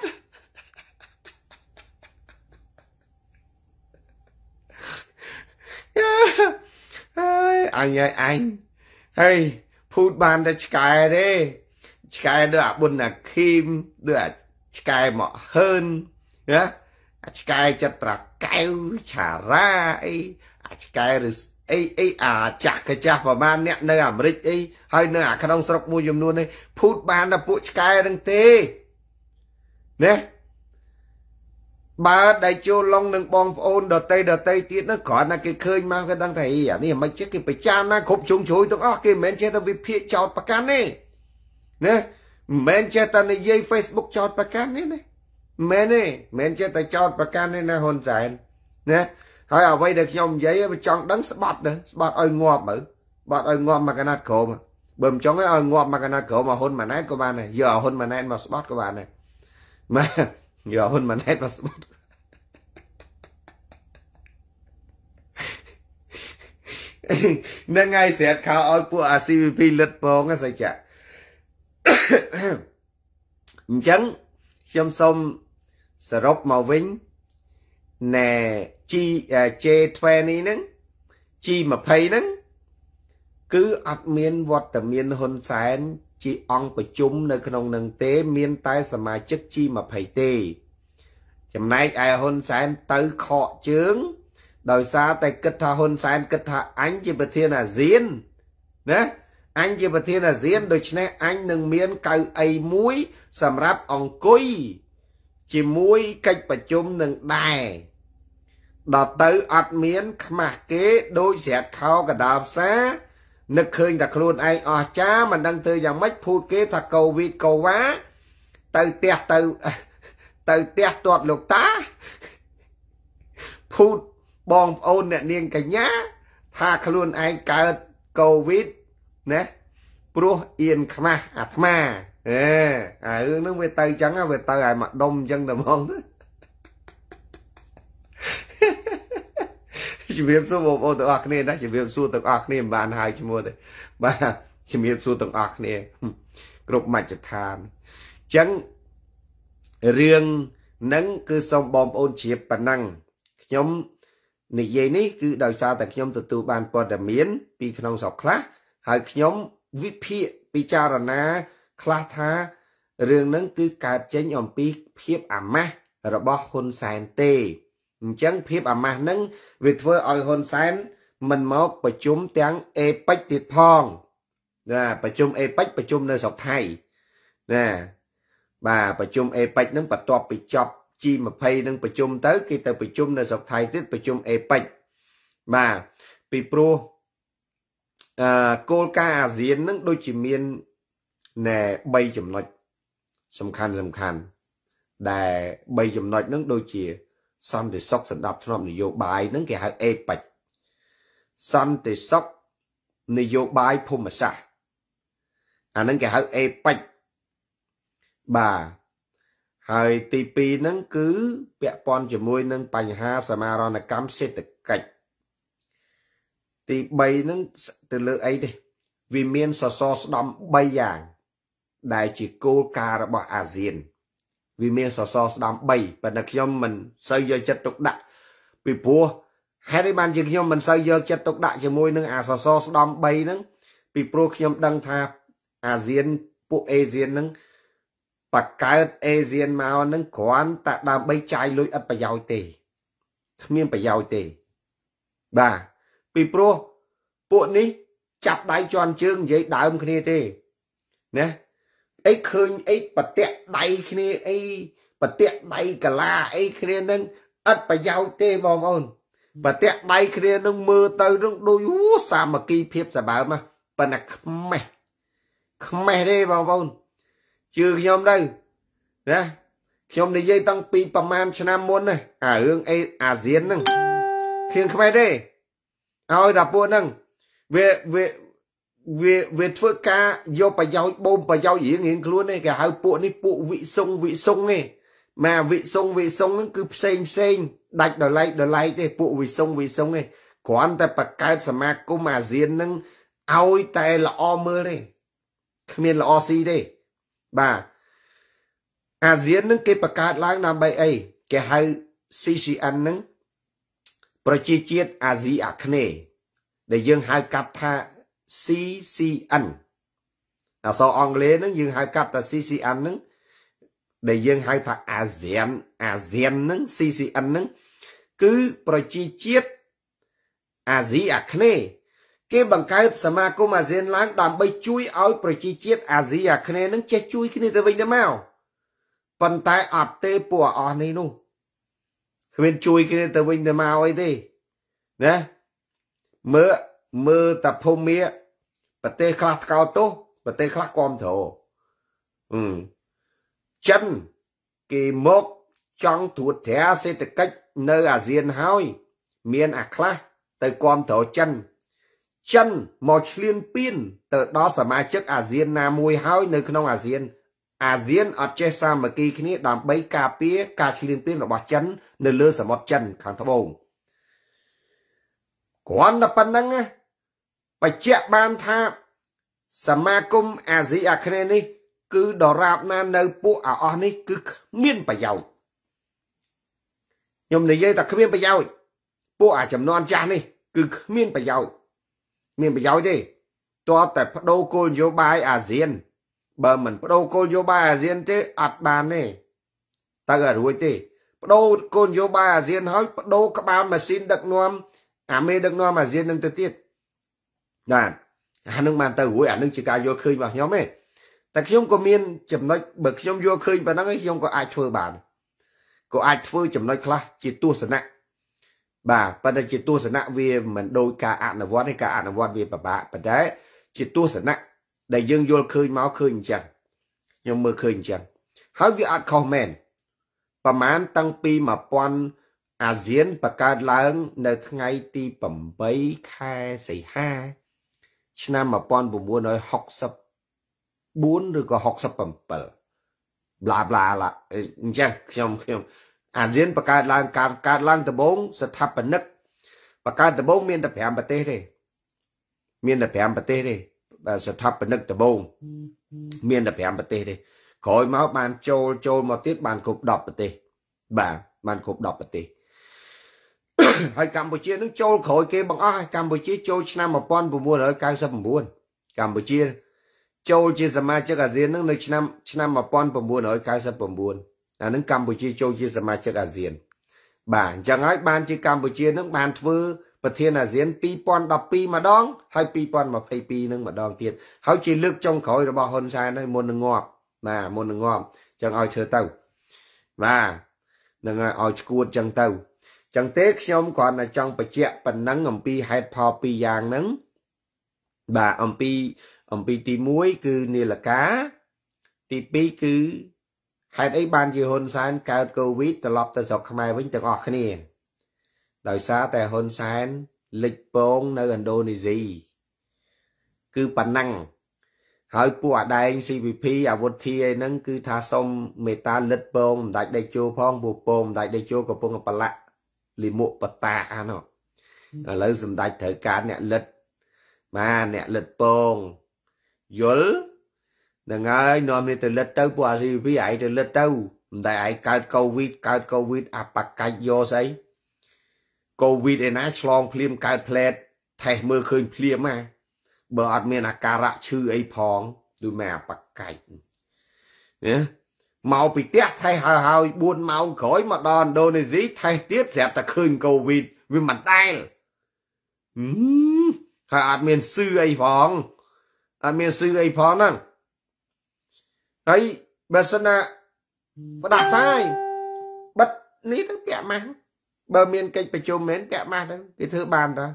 អញហើយអញហើយភូតបានតែឆ្កែទេឆ្កែដូចអាប៊ុនអាឃីមដូចអាឆ្កែមកហឺនណាអាឆ្កែចិត្តត្រកែវឆារាអីអាឆ្កែឬអីអីអាចាស់កចាស់ប្រហែលអ្នកនៅអាមេរិកអី ហើយ នៅអាក្នុងស្រុកមួយចំនួននេះភូតបានតែពួកឆ្កែនឹងទេណាបើដៃជួលឡុងនឹងបងប្អូនដតីដតីទៀតនោះគ្រាន់តែគេឃើញមកគេដឹងថាអីអានេះមិនចេះគេប្រចានណាគ្រប់ជុំជ្រួយទាំងអស់គេមិនមែនចេះតែវិភាគចោតប្រកាន់ទេណាមិនមែនចេះតែនិយាយ Facebook ចោតប្រកាន់ទេណាមែនទេមែនចេះតែចោតប្រកាន់ទេណាហ៊ុនសែនណាហើយអ្វីដែលខ្ញុំនិយាយវាចង់ដឹងស្បត់ណាស្បត់ឲ្យងាប់មើលស្បត់ឲ្យងាប់មកកណាត់ក្រមបើមិនចង់ឲ្យងាប់មកកណាត់ក្រមអាហ៊ុនម៉ាណែតក៏បានដែរយកអាហ៊ុនម៉ាណែតមកស្បត់ក៏បានដែរម៉ែ Ja, und man hätte was gemacht. Nâng ngay sẽ khao ôi của ACVP lật bóng sẽ chả. Chẳng, trong sông sẽ rốc màu vinh. Nè, chi, chê thuê ní nâng. Chi mà phây nâng. Cứ ập miên vọt tầm miên hôn sán ជាអង្គប្រជុំនៅក្នុងនឹងទេ មានតែសមាជិក G20 ទេ ចំណែកឯហ៊ុនសែនទៅខកជើង ដោយសារតែគិតថាហ៊ុនសែនគិតថាអញជាប្រធានអាស៊ានណាអញជាប្រធានអាស៊ាន ដូច្នេះអញនឹងមានកៅអីមួយសម្រាប់អង្គុយជាមួយកិច្ចប្រជុំនឹងដែរដល់ទៅអត់មានខ្មាស់គេដោយស្រាត់ខោកដាផ្សារនឹកឃើញតែខ្លួនឯងអស់ចាមិនដឹងធ្វើយ៉ាងម៉េចភូតគេ ថាកូវីដកូវ៉ាទៅផ្ទះទៅទៅផ្ទះទាត់លោកតាភូតបងប្អូនអ្នកនាងកញ្ញាថាខ្លួនឯងកើតកូវីដណាព្រោះអៀនខ្មាស់អាត្មាអេអារឿងហ្នឹងវាទៅចឹងវាទៅឲ្យមកដុំចឹងតែហ្មងទៅជំរាបសួរបងប្អូនទាំងអស់គ្នាណាជំរាបសួរទាំងអស់គ្នាមិនបានហៅឈ្មោះទេបាទជំរាបសួរទាំងអស់គ្នាគ្រប់មជ្ឈដ្ឋានអញ្ចឹងរឿងនឹងគឺសូមបងប្អូនជ្រាបប៉ុណ្ណឹងខ្ញុំនិយាយនេះគឺដោយសារតែខ្ញុំទទួលបានព័ត៌មានពីក្នុងស្រុកខ្លះហើយខ្ញុំវិភាគពិចារណាខ្លះថារឿងនឹង គឺកើតចេញអំពីភាពអាម៉ាស់របស់ហ៊ុនសែនទេអញ្ចឹងភាពអាម៉ាស់នឹងវាធ្វើឲ្យហ៊ុនសែនមិនមកប្រជុំទាំងអេប៉ិចទៀតផងណាប្រជុំអេប៉ិចប្រជុំនៅស្រុកថៃណាបាទប្រជុំអេប៉ិចនឹងបន្ទាប់ពីចប់ G20 នឹង ប្រជុំទៅគេទៅប្រជុំនៅស្រុកថៃទៀតប្រជុំអេប៉ិចបាទពីព្រោះអឺគោលការណ៍អាស៊ាននឹងដូចជាមានណែ3ចំណុចសំខាន់សំខាន់ដែល3ចំណុចនឹងដូចជាសន្តិសុខសម្ដាប់ធ្នាប់នយោបាយហ្នឹងគេហៅអេប៉ិចសន្តិសុខនយោបាយភូមិសាស្ត្រអាហ្នឹងគេហៅអេប៉ិចបាទហើយទី2ហ្នឹងគឺពាក់ព័ន្ធជាមួយនឹងបញ្ហាសមារណកម្មសេដ្ឋកិច្ចទី3ហ្នឹងទៅលើអីទេវាមានសសរស្ដំ3យ៉ាង ដែលជាគោលការណ៍របស់អាស៊ានវាមានសសរស្តម្ភ3ប៉ុន្តែខ្ញុំមិនសូវយកចិត្តទុកដាក់ ពីព្រោះហេតុអីបានជាខ្ញុំមិនសូវយកចិត្តទុកដាក់ជាមួយនឹងអាសសរស្តម្ភ3ហ្នឹងពីព្រោះខ្ញុំដឹងថាអាស៊ានពួកអេស៊ានហ្នឹងបកកើតអេស៊ានមកហ្នឹងគ្រាន់តែដើម្បីចាយលុយឥតប្រយោជន៍ទេគ្មានប្រយោជន៍ទេបាទពីព្រោះពួកនេះចាប់ដៃជន់ជើងនិយាយដើមគ្នាទេណាអីឃើញអីប្រតិកដៃគ្នាអីប្រតិកដៃកាឡាអីគ្នានឹងឥតប្រយោជន៍ទេបងប្អូនប្រតិកដៃគ្នានឹងមើលទៅនឹងដូចអូសាមគ្គីភាពសបើមកប៉ុន្តែខ្មេះខ្មេះទេបងប្អូនជឿខ្ញុំទៅណាខ្ញុំនិយាយតាំងពីប្រមាណឆ្នាំមុនណាអារឿងអេអាស៊ានហ្នឹងឃើញខ្មេះទេឲ្យតែពួកហ្នឹងវាវាវាវាធ្វើការយកប្រយោជន៍បូមប្រយោជន៍រៀងរៀងខ្លួនទេគេហៅពួកនេះពួកវិសុងវិសុងទេម៉ែវិសុងវិសុងហ្នឹងគឺផ្សេងផ្សេងដាច់ដោយឡែកដោយឡែកទេពួកវិសុងវិសុងទេគ្រាន់តែបង្កើតសមាគមអាស៊ានហ្នឹងឲ្យតែល្អមើលទេគ្មានល្អស៊ីទេបាទអាស៊ានហ្នឹង គេបង្កើតឡើងដើម្បីអីគេហៅ CCN ហ្នឹងប្រជាជាតិអាស៊ីអាគ្នេយ៍ដែលយើងហៅកាត់ថា CCN អក្សរអង់គ្លេសហ្នឹងយើងហៅកាត់ថា CCN ហ្នឹងដែលយើងហៅថា ASEAN ASEAN ហ្នឹង CCN ហ្នឹងគឺប្រជាជាតិអាស៊ីអាគ្នេយ៍គេបង្កើតសមាគមអាស៊ានឡើងដើម្បីជួយឲ្យ ប្រជាជាតិអាស៊ីអាគ្នេយ៍នឹងចេះជួយគ្នាទៅវិញទៅមកប៉ុន្តែអត់ទេពួកអស់នេះនោះគ្មានជួយ គ្នាទៅវិញទៅមកអីទេណាមើលមើលតាភូមិប្រទេសខ្លះថ្កោលទោសប្រទេសខ្លះគ្រប់គ្រងអឺចិន គេមកចង់ត្រួតត្រាសេដ្ឋកិច្ចនៅ អាស៊ានហើយ មាន អាខ្លះទៅគ្រប់គ្រងចិន ចិនមកឈ្លានពានទៅ ដល់សមាជិកអាស៊ានណាមួយហើយនៅក្នុង អាស៊ាន អាស៊ានអត់ចេះសាមគ្គីគ្នាដើម្បីការពារការឈ្លានពានរបស់ចិននៅលើសមុទ្រចិនខាងត្បូងគ្រាន់តែប៉ុណ្្នឹងណាបញ្ជាក់បានថាសមាគមអាស៊ីអាគ្នេយ៍នេះ គឺដរាបណានៅពួកអាអស់នេះ គឺគ្មានប្រយោជន៍ខ្ញុំនិយាយតែគ្មានប្រយោជន៍ពួកអាចំនួនចាស់នេះគឺគ្មានប្រយោជន៍មានប្រយោជន៍ទេតើតែបដូរគោលនយោបាយអាស៊ាន បើមិនបដូរគោលនយោបាយអាស៊ានទេអត់បានទេតើឲ្យរួចទេបដូរគោលនយោបាយអាស៊ានហើយបដូរក្បាលម៉ាស៊ីនដឹកនាំអាមេដឹកនាំអាស៊ាននឹងទៅទៀតបាទអានឹងបានទៅរួចអានឹងជាការយល់ឃើញរបស់ខ្ញុំទេតែខ្ញុំក៏មានចំណុចបើខ្ញុំយល់ឃើញប៉ុណ្ណឹងខ្ញុំក៏អាចធ្វើបានក៏អាចធ្វើចំណុចខ្លះជាទស្សនៈបាទប៉ុន្តែជាទស្សនៈវាមិនដូចការអនុវត្តទេការអនុវត្តវាពិបាកប៉ុន្តែជាទស្សនៈដែលយើងយល់ឃើញមកឃើញអញ្ចឹងខ្ញុំមើលឃើញអញ្ចឹងហើយវាអត់ខុសមែនប្រហែលតាំងពី1000អាស៊ានបង្កើតឡើង នៅថ្ងៃទី8ខែសីហាឆ្នាំ1964ឬក៏67ប្លាប្លាឡាអញ្ចឹងខ្ញុំខ្ញុំអាស៊ានបង្កើតឡើងការកើតឡើងដំបូងស្ថាបនិកបង្កើតដំបូងមានតែ5ប្រទេសទេ មានតែ5ប្រទេសទេស្ថាបនិកដំបូងមានតែ5ប្រទេសទេក្រោយមកបានចូលចូលមកទៀតបានគ្រប់10ប្រទេសបាទបានគ្រប់10ប្រទេសហើយកម្ពុជានឹងចូលក្រោយគេបង្អស់ហើយកម្ពុជាចូលឆ្នាំ1999កម្ពុជាចូលជាសមាជិកអាស៊ាននឹងនៅឆ្នាំឆ្នាំ1999អានឹងកម្ពុជាចូលជាសមាជិកអាស៊ានបាទអញ្ចឹងហើយ បានជាកម្ពុជានឹងបានធ្វើ ប្រធានអាស៊ាន2012ម្ដងហើយ2022នឹងម្ដងទៀតហើយជាលើកចុងក្រោយរបស់ហ៊ុនសែនហើយមុននឹងងាប់បាទមុននឹងងាប់អញ្ចឹងឲ្យធ្វើទៅបាទនឹងឲ្យឈួតអញ្ចឹងទៅចឹងទេខ្ញុំគ្រាន់តែចង់បញ្ជាក់ប៉ុណ្ណឹងអំពីហេតុផលពីរយ៉ាងហ្នឹងបាទអំពីអំពីទី1គឺនីលកាទី2គឺហេតុអីបានជាហ៊ុនសែនកើតកូវីដត្រឡប់ទៅស្រុកខ្មែរវិញទាំងអស់គ្នាដោយសារតែហ៊ុនសែនលិចពងនៅឥណ្ឌូនេស៊ីគឺប៉ុណ្ណឹងហើយពួកអដែង CVP អាវុធធាឯហ្នឹងគឺ ថាសុំមេតាលិតពងម្ដាច់ដេកជោផងពួកពងម្ដាច់ដេកជោកំពុងប្រឡាក់លិមុបតាអានោះឥឡូវសម្ដេចត្រូវការអ្នកលិទ្ធបាទអ្នកលិទ្ធពងយល់នឹងហើយនាំនេះទៅលិទ្ធទៅពួកអាស៊ីវីឯងទៅលិទ្ធទៅមិនដែលឯងកើតកូវីដកើតកូវីដអាបកាច់យកស្អីកូវីដឯណា ឆ្លងភ្លាមកើតផ្លែតថេះមើលឃើញភ្លាមណាបើអត់មានអាការៈឈឺអីផង ដូចមែអាបកាច់ណាមកពីផ្ទះថេះហើយហើយ4ម៉ោងក្រោយមកដល់ឥណ្ឌូនេស៊ីថេះទៀតស្រាប់តែឃើញកូវីដវាមិនដែល ហើយអត់មានស៊ឺអីផងអត់មានស៊ឺអីផងហ្នឹងហើយបើសិនណាបដាសាយបិទនេះទៅពាក់ម៉ាស់បើមានកិច្ចប្រជុំមែនពាក់ម៉ាស់ទៅគេធ្វើបានតា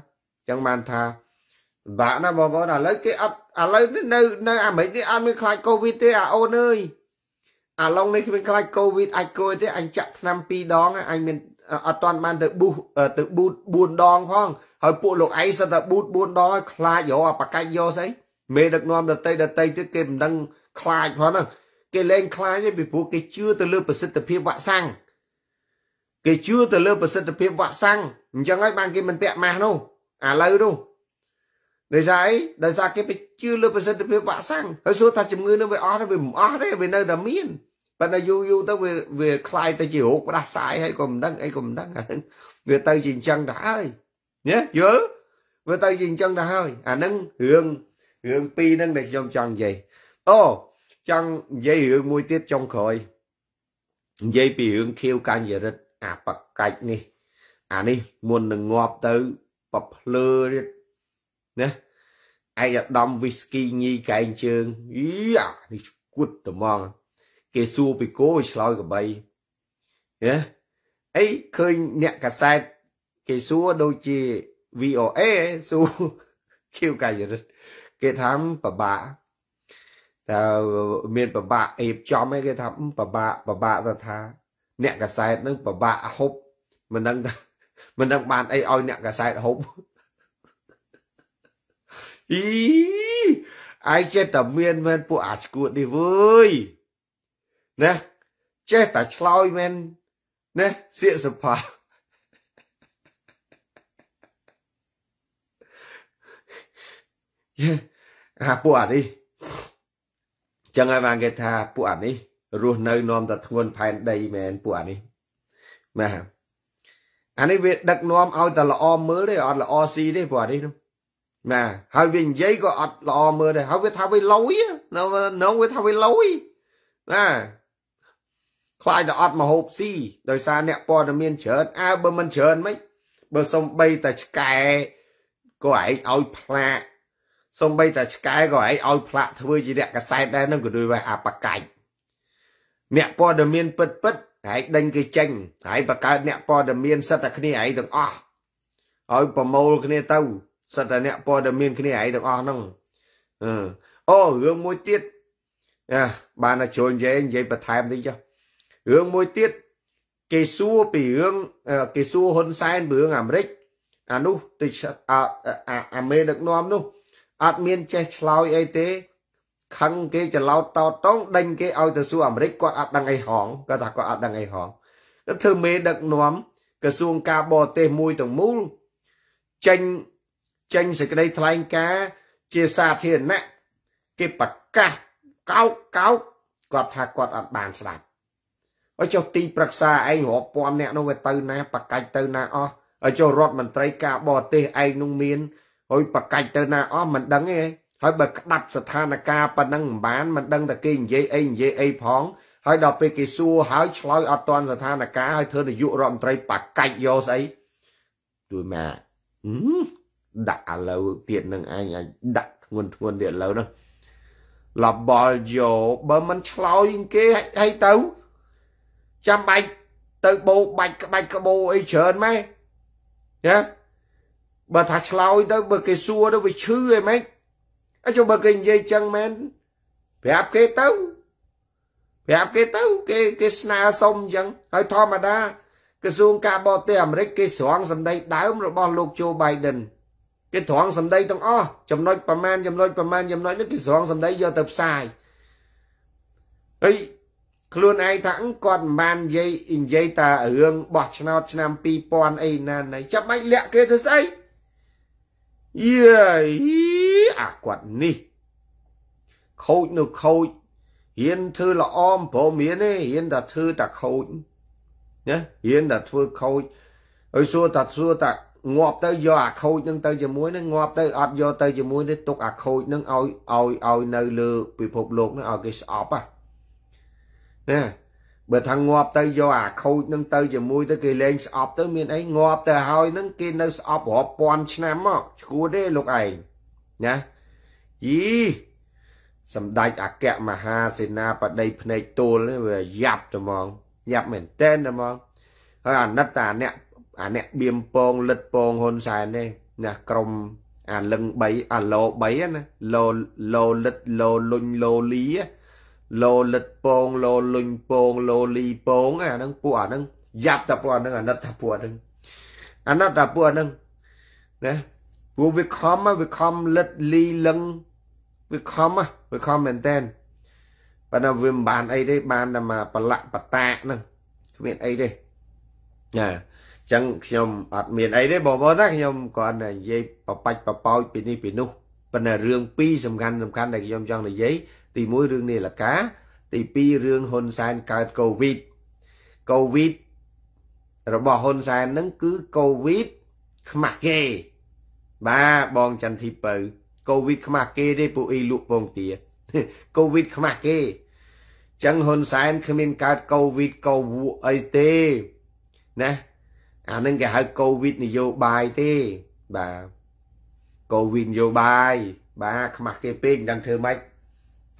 ចឹងបានថាបាក់ណាបងប្អូនឥឡូវគេអត់ឥឡូវនៅនៅអាមេរិកនេះអត់មានខ្លាចកូវីដទេអាអូនអើយអាឡុងនេះគ្មានខ្លាចកូវីដអាចគួយទេអញចាក់ឆ្នាំ2ដងអញមានអត់តាន់បានទៅប៊ូសទៅប៊ូត4ដងផងហើយពួកលោកឯងសិតតែប៊ូត4ដងឲ្យខ្លាចរកបកាច់យកស្អីមេដឹកនាំដតីដតីទៀតគេមិនដឹងខ្លាចផងហ្នឹងគេលែងខ្លាចទេពីព្រោះគេជឿទៅលើប្រសិទ្ធភាពវាក់សាំងគេជឿទៅលើប្រសិទ្ធភាពវាក់សាំងអញ្ចឹងហើយបានគេមិនពាក់ម៉ាស់នោះឥឡូវនោះដោយសារអីដោយសារគេពជឿលើប្រសិទ្ធភាពវ៉ាក់សាំងហើយសួរថាជំងឺនឹងវាអស់ទេវាមិនអស់ទេវានៅតែមានប៉ុន្តែយូរយូរទៅវាវាคลายទៅជារោគផ្ដាសាយហើយក៏មិនដឹងអីក៏មិនដឹងវាទៅជាអញ្ចឹងទៅហើយញ៉េយល់វាទៅជាអញ្ចឹងទៅហើយអាហ្នឹងរឿងរឿងពីរហ្នឹងដែលខ្ញុំចង់និយាយអូចង់និយាយរឿងមួយទៀតចុងក្រោយនិយាយពីរឿងខៀវកញ្ញរិទ្ធអាបកាច់នេះអានេះមុននឹងងាប់ទៅប្រភ្លើទៀតណាឯកឧត្តមវីស្គីញីកែងជើងអ៊ីអានេះគួតត្មងគេសួរពីគោឆ្លើយកបីណាអីឃើញអ្នកកាសែតគេសួរដូចជា VOA សួរឃីវកាយរិទ្ធគេថាពិបាកតើមានពិបាកអេបចំឯងគេថាពិបាកពិបាកទៅថាអ្នកកាសែតនឹងពិបាកហូបមិនដឹងមិនដឹងបានអីឲ្យអ្នកកាសែតហូបអីឯងចេះតែមានមែនពួកអាឆ្កួតនេះវើយណាចេះតែឆ្លោយមែនណាសៀកសផាអាពួកអានេះចឹងហើយបានគេថាពួកអានេះរស់នៅ នាំតែធ្ងន់ផែនដីមែនពួកអានេះណាអានេះវាដឹកនាំឲ្យតែល្អមើលទេអត់ល្អស៊ីទេពួកអានេះនោះណាហើយវានិយាយក៏អត់ល្អមើលដែរហើយវាថាវាលុយនងវាថាវាលុយណាខ្លាចតែអត់មហូបស៊ីដោយសារអ្នកព័ត៌មានច្រើនអើបើមិនច្រើនមិនបើសំបីតែឆ្កែក៏ឯងឲ្យផ្លាកសំបីតែឆ្កែក៏ឯងឲ្យផ្លាកធ្វើជារកសែតដែរនឹងក៏ដូចវាអាបកាច់អ្នកព័ត៌មានពិតពិតហើយដេញ គេចេញហើយបង្កើតអ្នកព័ត៌មានសិតតែគ្នាឯងទាំងអស់ឲ្យប្រមូលគ្នាទៅសិតតែអ្នកព័ត៌មានគ្នាឯងទាំងអស់ហ្នឹងអឺអូរឿងមួយទៀតអះបានតែចូលនិយាយនិយាយបន្ថែមតិចចុះរឿងមួយទៀតគេសួរពីរឿងគេសួរហ៊ុនសែនរឿងអាមេរិកអានោះទៅអាមេដឹកនាំនោះអត់មានចេះឆ្លោយអីទេខឹងគេច្រឡោតតតងដេញគេឲ្យទៅសួរអាមេរិកគាត់អត់ដឹងអីហងគាត់ថាគាត់អត់ដឹងអីហងគាត់ធ្វើមេដឹកនាំក្រសួងការបរទេសមួយទាំងមូលចេញចេញសេចក្តីថ្លែងការណ៍ជាសាធារណៈគេប្រកាសកោកកោកគាត់ថាគាត់អត់បានស្ដាប់ហើយចុះទីប្រឹក្សាឯងរាប់ពាន់អ្នកនោះវាទៅណាប្រកាច់ទៅណាអស់ហើយចុះរដ្ឋមន្ត្រីការបរទេសឯងនោះមានហើយប្រកាច់ទៅណាអស់មិនដឹងទេហើយបើក្តាប់ស្ថានភាពប៉ុណ្ណឹងមិនបានមិនដឹងតែគេនិយាយអីនិយាយអីផងហើយដល់ពេលគេសួរហើយឆ្លើយអត់ទាន់ស្ថានភាពហើយធ្វើនាយករដ្ឋមន្ត្រីប្រកាច់យកស្អីទួយម៉ាដាក់ឥឡូវទៀតនឹងឯងអាចដាក់ធ្ងន់ធ្ងន់ទៀតឥឡូវហ្នឹងលបល់យកបើមិនឆ្លោយគេហើយទៅ ចាំបាច់ទៅបោបាច់ក្បាច់ក្បោអីច្រើនម៉េចណាបើថាឆ្លោយទៅ បើគេសួរទៅវាឈឺអីម៉េចអញ្ចឹងបើគេនិយាយចឹងមែនប្រាប់គេទៅប្រាប់គេទៅគេគេស្នើសុំអញ្ចឹងហើយធម្មតាក្រសួងការបរទេសអាមេរិកគេស្រង់សម្ដី ដើមរបស់លោកโจ Biden គេត្រង់សម្ដីទាំងអស់ចំណុចប្រមាណចំណុចប្រមាណចំណុចនេះគេស្រង់សម្ដីយកទៅផ្សាយហើយខ្លួនឯងថាគាត់មិនបាននិយាយនិយាយតែរឿងបោះឆ្នោតឆ្នាំ2000អីណាណីចាំបាច់លាក់គេទៅស្អីយីអាគាត់នេះខូចនៅខូចហ៊ានធ្វើល្អមព្រមហ៊ានទេហ៊ានតែធ្វើតែខូចណាហ៊ានតែធ្វើខូចឲ្យសួរតែសួរតែងាប់ទៅយកអាខូចនឹងទៅជាមួយនឹងងាប់ទៅអត់យកទៅជាមួយទេទុកអាខូចនឹងឲ្យឲ្យឲ្យនៅលើពិភពលោកនឹងឲ្យគេស្អប់ណាបើថាងាប់ទៅយកអាខូចនឹងទៅជាមួយទៅគេលេងស្អប់ទៅមានអីងាប់ទៅហើយនឹងគេនៅស្អប់រាប់ពាន់ឆ្នាំមកឈួតទេលោកឯងណាយីសម្ដេចអគ្គមហាសេនាបតីភ្នែកទួលវាយ៉ាប់ត្មងយ៉ាប់មែនតែនត្មងហើយអាណិតតាអ្នកអាអ្នកបៀមពង លិតពងហ៊ុនសែនទេណាក្រុមអាលឹង3អាឡូ3ណាឡូឡូលិតឡូលុញឡូលីឡូលិតពងឡូលុញពងឡូលីពងអាហ្នឹងពួកអាហ្នឹងយ៉ាប់តែពួកអាហ្នឹងអាណិតតែពួកអាហ្នឹងអាណិតតែពួកអាហ្នឹងណាពួកវាខំវាខំលិតលីលឹងវាខំវាខំមែនតែនប៉ុន្តែវាមិនបានអីទេ បានតែមកប្រឡាក់បតាកហ្នឹងគ្មានអីទេណាចឹងខ្ញុំអត់មានអីទេបងប្អូនណាខ្ញុំគ្រាន់តែនិយាយប្របាច់ប្រប៉ោចពីនេះពីនោះប៉ុន្តែរឿងពីរសំខាន់សំខាន់ដែលខ្ញុំចង់និយាយទី1រឿងនីលកា ទី2រឿងហ៊ុនសែនកើតកូវីដកូវីដរបស់ហ៊ុនសែនហ្នឹងគឺកូវីដខ្មាស់គេបាទបងចន្ទធីពៅកូវីដខ្មាស់គេទេពួកអ៊ីលក់ពងទាកូវីដខ្មាស់គេចឹងហ៊ុនសែនគ្មានកើតកូវីដកូវអីទេណាអានឹងគេហៅកូវីដនយោបាយទេបាទកូវីដនយោបាយបាទខ្មាស់គេពេកដឹងធ្វើម៉េច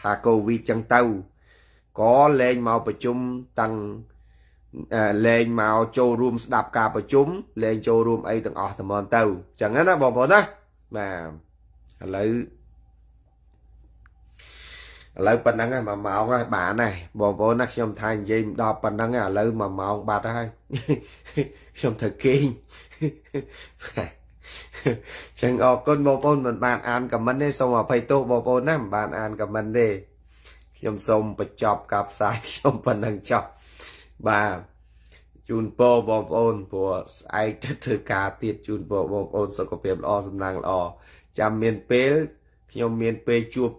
ថាកូវីដចឹងទៅក៏លែងមកប្រជុំតាំងលែងមកចូលរួមស្ដាប់ការប្រជុំលែងចូលរួមអីទាំងអស់តែមកទៅចឹងណាបងប្អូនណាបាទឥឡូវឥឡូវប៉ុណ្្នឹងមួយម៉ោងហើយបានហើយបងប្អូនណាខ្ញុំថានិយាយដល់ប៉ុណ្្នឹងឥឡូវមួយម៉ោងបាត់ហើយខ្ញុំត្រូវគេងចឹងអរគុណបងប្អូនមិនបានអានខមមិនទេសូមអភ័យទោសបងប្អូនណាមិនបាន អានខមមិនទេខ្ញុំសូមបញ្ចប់ការផ្សាយខ្ញុំប៉ុណ្ណឹងចប់បាទជូនពរបងប្អូនព្រោះស្អែកទៅធ្វើការទៀតជូនពរបងប្អូនសុខភាពល្អសំណាងល្អចាំមានពេលខ្ញុំមានពេលជួប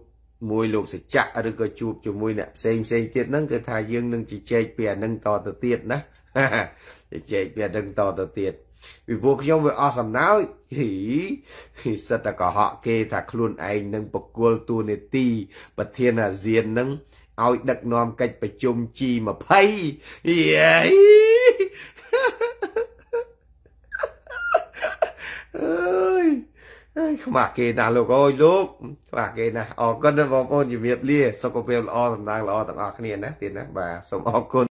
មួយលោកសច្ចៈឬក៏ជួបជាមួយអ្នកផ្សេងផ្សេងទៀតហ្នឹងគឺថាយើងនឹងជជែកពីអានឹងតទៅទៀតណាជជែកវាដឹងតទៅទៀតពីព្រោះខ្ញុំវាអស់សំណើចហីសិតតែកុហកគេថាខ្លួនឯងនឹងបកគលទូនេតិប្រធានអាស៊ាននឹងឲ្យដឹកនាំកិច្ចប្រជុំ G20 យេអើយអើយខ្មាស់គេណាស់លោកអើយលោកខ្មាស់គេណាស់អរគុណបងប្អូនជំរាបលាសុខភាពល្អសំណាងល្អទាំងអស់គ្នាណាទៀតណាបាទសូមអរគុណ